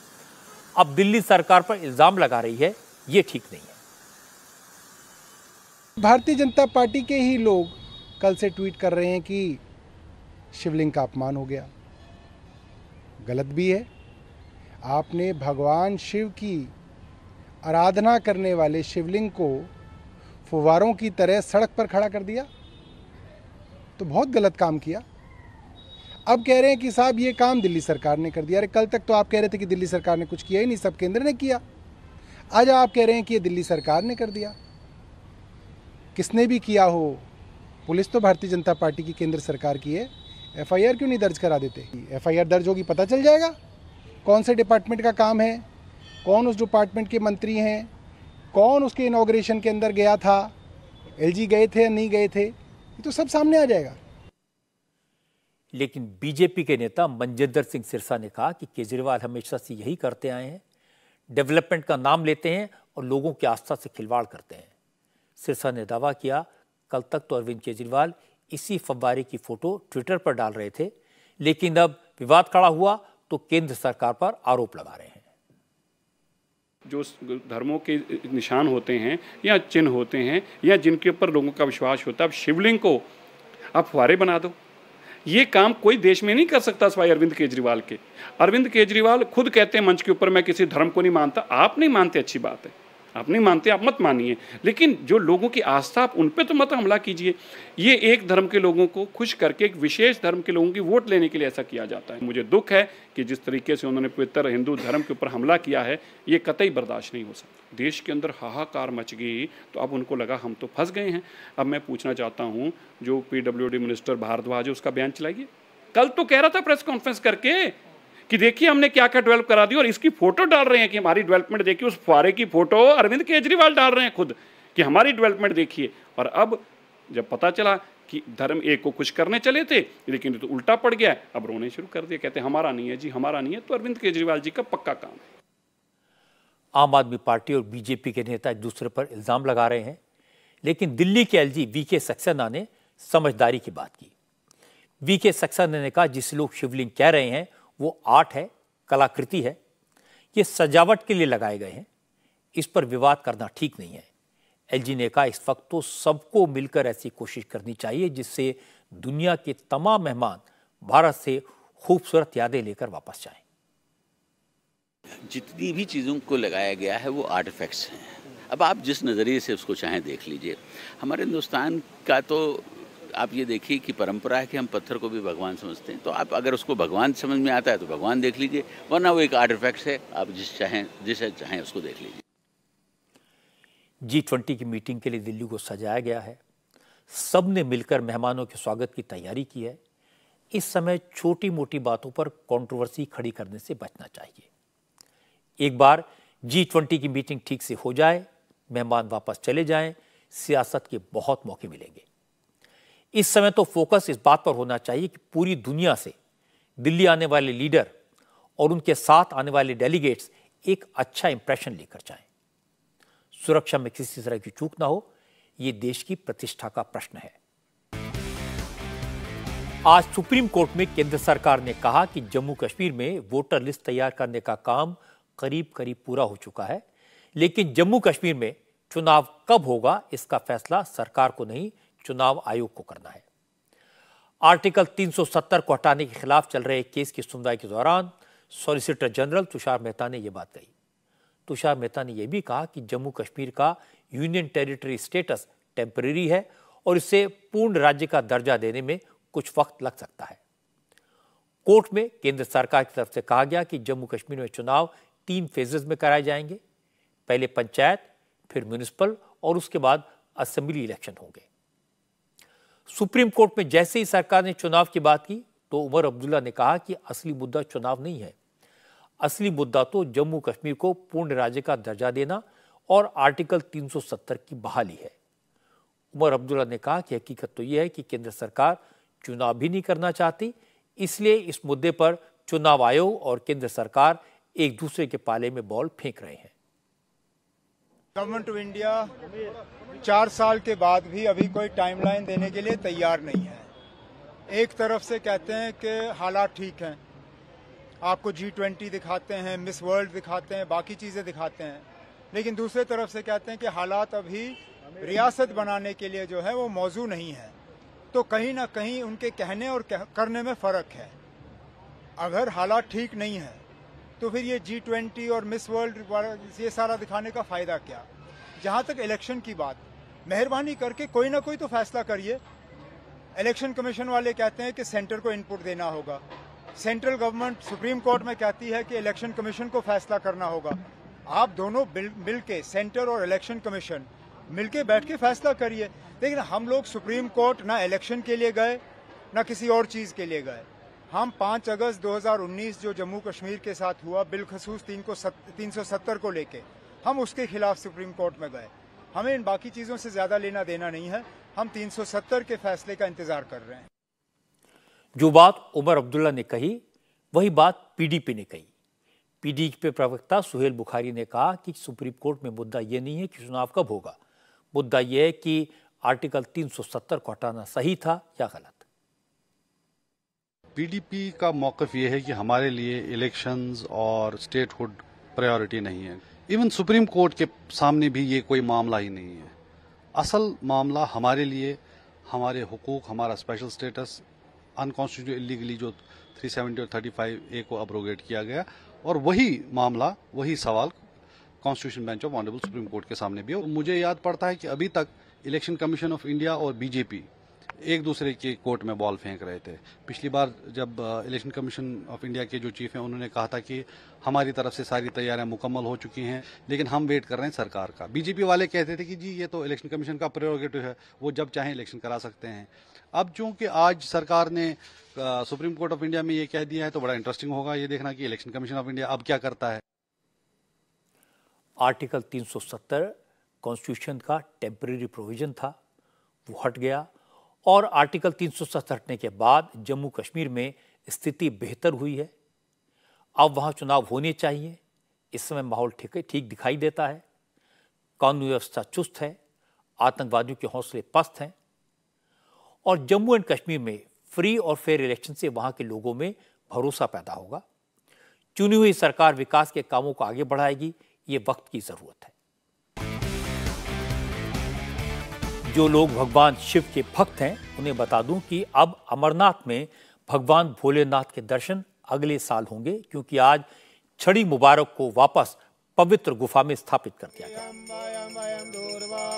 A: अब दिल्ली सरकार पर इल्ज़ाम लगा रही है ये ठीक नहीं
C: भारतीय जनता पार्टी के ही लोग कल से ट्वीट कर रहे हैं कि शिवलिंग का अपमान हो गया गलत भी है आपने भगवान शिव की आराधना करने वाले शिवलिंग को फुवारों की तरह सड़क पर खड़ा कर दिया तो बहुत गलत काम किया अब कह रहे हैं कि साहब ये काम दिल्ली सरकार ने कर दिया अरे कल तक तो आप कह रहे थे कि दिल्ली सरकार ने कुछ किया ही नहीं सब केंद्र ने किया आज आप कह रहे हैं कि ये दिल्ली सरकार ने कर दिया किसने भी किया हो पुलिस तो भारतीय जनता पार्टी की केंद्र सरकार की है एफआईआर क्यों नहीं दर्ज करा देते एफआईआर दर्ज होगी पता चल जाएगा कौन से डिपार्टमेंट का काम है कौन उस डिपार्टमेंट के मंत्री हैं कौन उसके इनाग्रेशन के अंदर गया था एलजी गए थे या नहीं गए थे ये तो सब सामने आ जाएगा
A: लेकिन बीजेपी के नेता मंजिंदर सिंह सिरसा ने कहा कि केजरीवाल हमेशा से यही करते आए हैं डेवलपमेंट का नाम लेते हैं और लोगों की आस्था से खिलवाड़ करते हैं सिरसा ने दावा किया कल तक तो अरविंद केजरीवाल इसी फव्वारे की फोटो ट्विटर पर डाल रहे थे लेकिन अब विवाद खड़ा हुआ तो केंद्र सरकार पर आरोप लगा रहे हैं
G: जो धर्मों के निशान होते हैं या चिन्ह होते हैं या जिनके ऊपर लोगों का विश्वास होता है अब शिवलिंग को आप फुहारे बना दो ये काम कोई देश में नहीं कर सकता सवाई अरविंद केजरीवाल के अरविंद केजरीवाल खुद कहते हैं मंच के ऊपर मैं किसी धर्म को नहीं मानता आप नहीं मानते अच्छी बात है आप नहीं मानते आप मत मानिए लेकिन जो लोगों की आस्था आप उन पर तो मत हमला कीजिए ये एक धर्म के लोगों को खुश करके एक विशेष धर्म के लोगों की वोट लेने के लिए ऐसा किया जाता है मुझे दुख है कि जिस तरीके से उन्होंने पवित्र हिंदू धर्म के ऊपर हमला किया है ये कतई बर्दाश्त नहीं हो सकता देश के अंदर हाहाकार मच गई तो अब उनको लगा हम तो फंस गए हैं अब मैं पूछना चाहता हूँ जो पी मिनिस्टर भारद्वाज है उसका बयान चलाइए कल तो कह रहा था प्रेस कॉन्फ्रेंस करके कि देखिए हमने क्या क्या डेवलप करा दी और इसकी फोटो डाल रहे हैं कि हमारी डेवलपमेंट देखिए उस फुहारे की फोटो अरविंद केजरीवाल डाल रहे हैं खुद कि हमारी डेवलपमेंट देखिए और अब जब पता चला कि धर्म एक को कुछ करने चले थे लेकिन तो उल्टा पड़ गया अब रोने शुरू कर दिया कहते हमारा नहीं है जी हमारा नहीं है तो अरविंद केजरीवाल जी का पक्का काम है
A: आम आदमी पार्टी और बीजेपी के नेता एक दूसरे पर इल्ज़ाम लगा रहे हैं लेकिन दिल्ली के एलजी वीके सक्सेना ने समझदारी की बात की वीके सक्सेना ने कहा जिस लोग शिवलिंग कह रहे हैं वो आर्ट है कलाकृति है ये सजावट के लिए लगाए गए हैं इस पर विवाद करना ठीक नहीं है एल ने कहा इस वक्त तो सबको मिलकर ऐसी कोशिश करनी चाहिए जिससे दुनिया के तमाम मेहमान भारत से खूबसूरत यादें लेकर वापस जाएं।
J: जितनी भी चीज़ों को लगाया गया है वो आर्ट इफेक्ट्स हैं अब आप जिस नज़रिए से उसको चाहें देख लीजिए हमारे हिंदुस्तान का तो आप ये देखिए कि परंपरा है कि हम पत्थर को भी भगवान समझते हैं तो आप अगर उसको भगवान समझ में आता है तो भगवान देख लीजिए वरना वो एक आर्टिफैक्ट है आप जिस चाहें जिसे चाहें उसको देख लीजिए
A: जी ट्वेंटी की मीटिंग के लिए दिल्ली को सजाया गया है सब ने मिलकर मेहमानों के स्वागत की तैयारी की है इस समय छोटी मोटी बातों पर कंट्रोवर्सी खड़ी करने से बचना चाहिए एक बार जी ट्वेंटी की मीटिंग ठीक से हो जाए मेहमान वापस चले जाएं, सियासत के बहुत मौके मिलेंगे इस समय तो फोकस इस बात पर होना चाहिए कि पूरी दुनिया से दिल्ली आने वाले लीडर और उनके साथ आने वाले डेलीगेट्स एक अच्छा इंप्रेशन लेकर जाएं सुरक्षा में किसी तरह की चूक ना हो यह देश की प्रतिष्ठा का प्रश्न है आज सुप्रीम कोर्ट में केंद्र सरकार ने कहा कि जम्मू कश्मीर में वोटर लिस्ट तैयार करने का काम करीब करीब पूरा हो चुका है लेकिन जम्मू कश्मीर में चुनाव कब होगा इसका फैसला सरकार को नहीं चुनाव आयोग को करना है आर्टिकल 370 को हटाने के खिलाफ चल रहे केस की सुनवाई के दौरान सॉलिसिटर जनरल तुषार मेहता ने यह बात कही तुषार मेहता ने यह भी कहा कि जम्मू कश्मीर का यूनियन टेरिटरी स्टेटस टेम्परेरी है और इसे पूर्ण राज्य का दर्जा देने में कुछ वक्त लग सकता है कोर्ट में केंद्र सरकार की तरफ से कहा गया कि जम्मू कश्मीर में चुनाव तीन फेजेस में कराए जाएंगे पहले पंचायत फिर म्यूनिसिपल और उसके बाद असेंबली इलेक्शन होंगे सुप्रीम कोर्ट में जैसे ही सरकार ने चुनाव की बात की तो उमर अब्दुल्ला ने कहा कि असली मुद्दा चुनाव नहीं है असली मुद्दा तो जम्मू कश्मीर को पूर्ण राज्य का दर्जा देना और आर्टिकल 370 की बहाली है उमर अब्दुल्ला ने कहा कि हकीकत तो यह है कि केंद्र सरकार चुनाव भी नहीं करना चाहती इसलिए इस मुद्दे पर चुनाव आयोग और केंद्र सरकार एक दूसरे के पाले में बॉल फेंक रहे हैं
H: गवर्नमेंट ऑफ इंडिया चार साल के बाद भी अभी कोई टाइमलाइन देने के लिए तैयार नहीं है एक तरफ से कहते हैं कि हालात ठीक हैं आपको जी ट्वेंटी दिखाते हैं मिस वर्ल्ड दिखाते हैं बाकी चीज़ें दिखाते हैं लेकिन दूसरे तरफ से कहते हैं कि हालात अभी रियासत बनाने के लिए जो है वो मौजू नहीं है तो कहीं ना कहीं उनके कहने और करने में फ़र्क है अगर हालात ठीक नहीं है तो फिर ये जी ट्वेंटी और मिस वर्ल्ड ये सारा दिखाने का फ़ायदा क्या जहाँ तक इलेक्शन की बात मेहरबानी करके कोई ना कोई तो फैसला करिए इलेक्शन कमीशन वाले कहते हैं कि सेंटर को इनपुट देना होगा सेंट्रल गवर्नमेंट सुप्रीम कोर्ट में कहती है कि इलेक्शन कमीशन को फैसला करना होगा आप दोनों मिलके सेंटर और इलेक्शन कमीशन मिलके बैठ के फैसला करिए लेकिन हम लोग सुप्रीम कोर्ट ना इलेक्शन के लिए गए ना किसी और चीज़ के लिए गए हम 5 अगस्त 2019 जो जम्मू कश्मीर के साथ हुआ बिलखसूस तीन को सत, तीन को लेके हम उसके खिलाफ सुप्रीम कोर्ट में गए हमें इन बाकी चीज़ों से ज़्यादा लेना देना नहीं है हम 370 के फैसले का इंतज़ार कर रहे हैं
A: जो बात उमर अब्दुल्ला ने कही वही बात पीडीपी ने कही पीडीपी प्रवक्ता सुहेल बुखारी ने कहा कि सुप्रीम कोर्ट में मुद्दा ये नहीं है कि चुनाव कब होगा मुद्दा यह है कि आर्टिकल 370 को हटाना सही था या गलत
G: पीडीपी का मौकफ ये है कि हमारे लिए इलेक्शंस और स्टेटहुड प्रायोरिटी नहीं है इवन सुप्रीम कोर्ट के सामने भी ये कोई मामला ही नहीं है असल मामला हमारे लिए हमारे हकूक हमारा स्पेशल स्टेटस अनकॉन्स्टिट्यूट इलीगली जो 370 और 35 ए को अब्रोगेट किया गया और वही मामला वही सवाल constitution bench of honourable supreme court के सामने भी है और मुझे याद पड़ता है कि अभी तक इलेक्शन कमीशन ऑफ इंडिया और बीजेपी एक दूसरे के कोर्ट में बॉल फेंक रहे थे पिछली बार जब इलेक्शन कमीशन ऑफ इंडिया के जो चीफ हैं उन्होंने कहा था कि हमारी तरफ से सारी तैयारियां मुकम्मल हो चुकी हैं लेकिन हम वेट कर रहे हैं सरकार का बीजेपी वाले कहते थे कि जी ये तो इलेक्शन कमीशन का प्रयोगेटिव है वो जब चाहें इलेक्शन करा सकते हैं अब चूंकि आज सरकार ने सुप्रीम कोर्ट ऑफ इंडिया में ये कह दिया है तो बड़ा इंटरेस्टिंग होगा ये देखना कि इलेक्शन कमीशन ऑफ इंडिया अब क्या करता है
A: आर्टिकल 370 कॉन्स्टिट्यूशन का टेम्परेरी प्रोविजन था वो हट गया और आर्टिकल 370 हटने के बाद जम्मू कश्मीर में स्थिति बेहतर हुई है अब वहाँ चुनाव होने चाहिए इस समय माहौल ठीक है ठीक दिखाई देता है कानून व्यवस्था चुस्त है आतंकवादियों के हौसले पस्त हैं और जम्मू एंड कश्मीर में फ्री और फेयर इलेक्शन से वहाँ के लोगों में भरोसा पैदा होगा चुनी हुई सरकार विकास के कामों को आगे बढ़ाएगी ये वक्त की ज़रूरत है जो लोग भगवान शिव के भक्त हैं उन्हें बता दूं कि अब अमरनाथ में भगवान भोलेनाथ के दर्शन अगले साल होंगे क्योंकि आज छड़ी मुबारक को वापस पवित्र गुफा में स्थापित कर दिया गया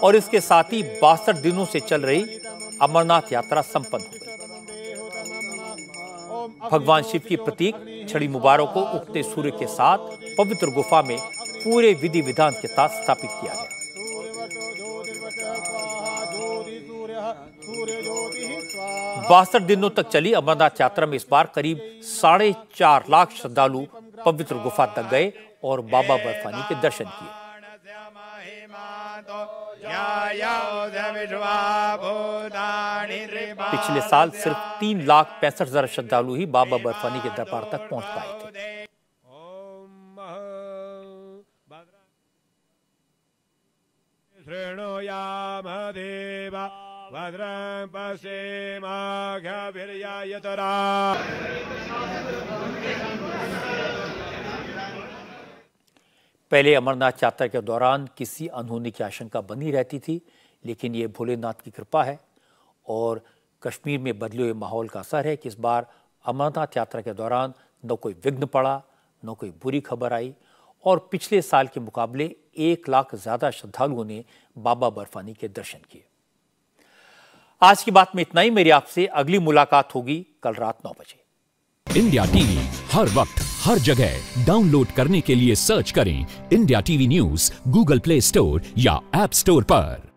A: और इसके साथ ही बासठ दिनों से चल रही अमरनाथ यात्रा संपन्न हो गई भगवान शिव की प्रतीक छड़ी मुबारक को उगते सूर्य के साथ पवित्र गुफा में पूरे विधि विधान के साथ स्थापित किया गया बासठ दिनों तक चली अमरनाथ यात्रा में इस बार करीब साढ़े चार लाख श्रद्धालु पवित्र गुफा तक गए और बाबा बर्फानी के दर्शन किए पिछले साल सिर्फ तीन लाख पैंसठ हजार श्रद्धालु ही बाबा बर्फानी के दरबार तक पहुंच पाए
D: थे भद्रं पश्चिमाघभिर्यायतरा
A: पहले अमरनाथ यात्रा के दौरान किसी अनहोनी की आशंका बनी रहती थी लेकिन ये भोलेनाथ की कृपा है और कश्मीर में बदले हुए माहौल का असर है कि इस बार अमरनाथ यात्रा के दौरान न कोई विघ्न पड़ा न कोई बुरी खबर आई और पिछले साल के मुकाबले एक लाख ज़्यादा श्रद्धालुओं ने बाबा बर्फानी के दर्शन किए आज की बात में इतना ही मेरी आपसे अगली मुलाकात होगी कल रात नौ बजे
G: इंडिया टीवी हर वक्त हर जगह डाउनलोड करने के लिए सर्च करें India
A: TV news Google Play Store या एप स्टोर पर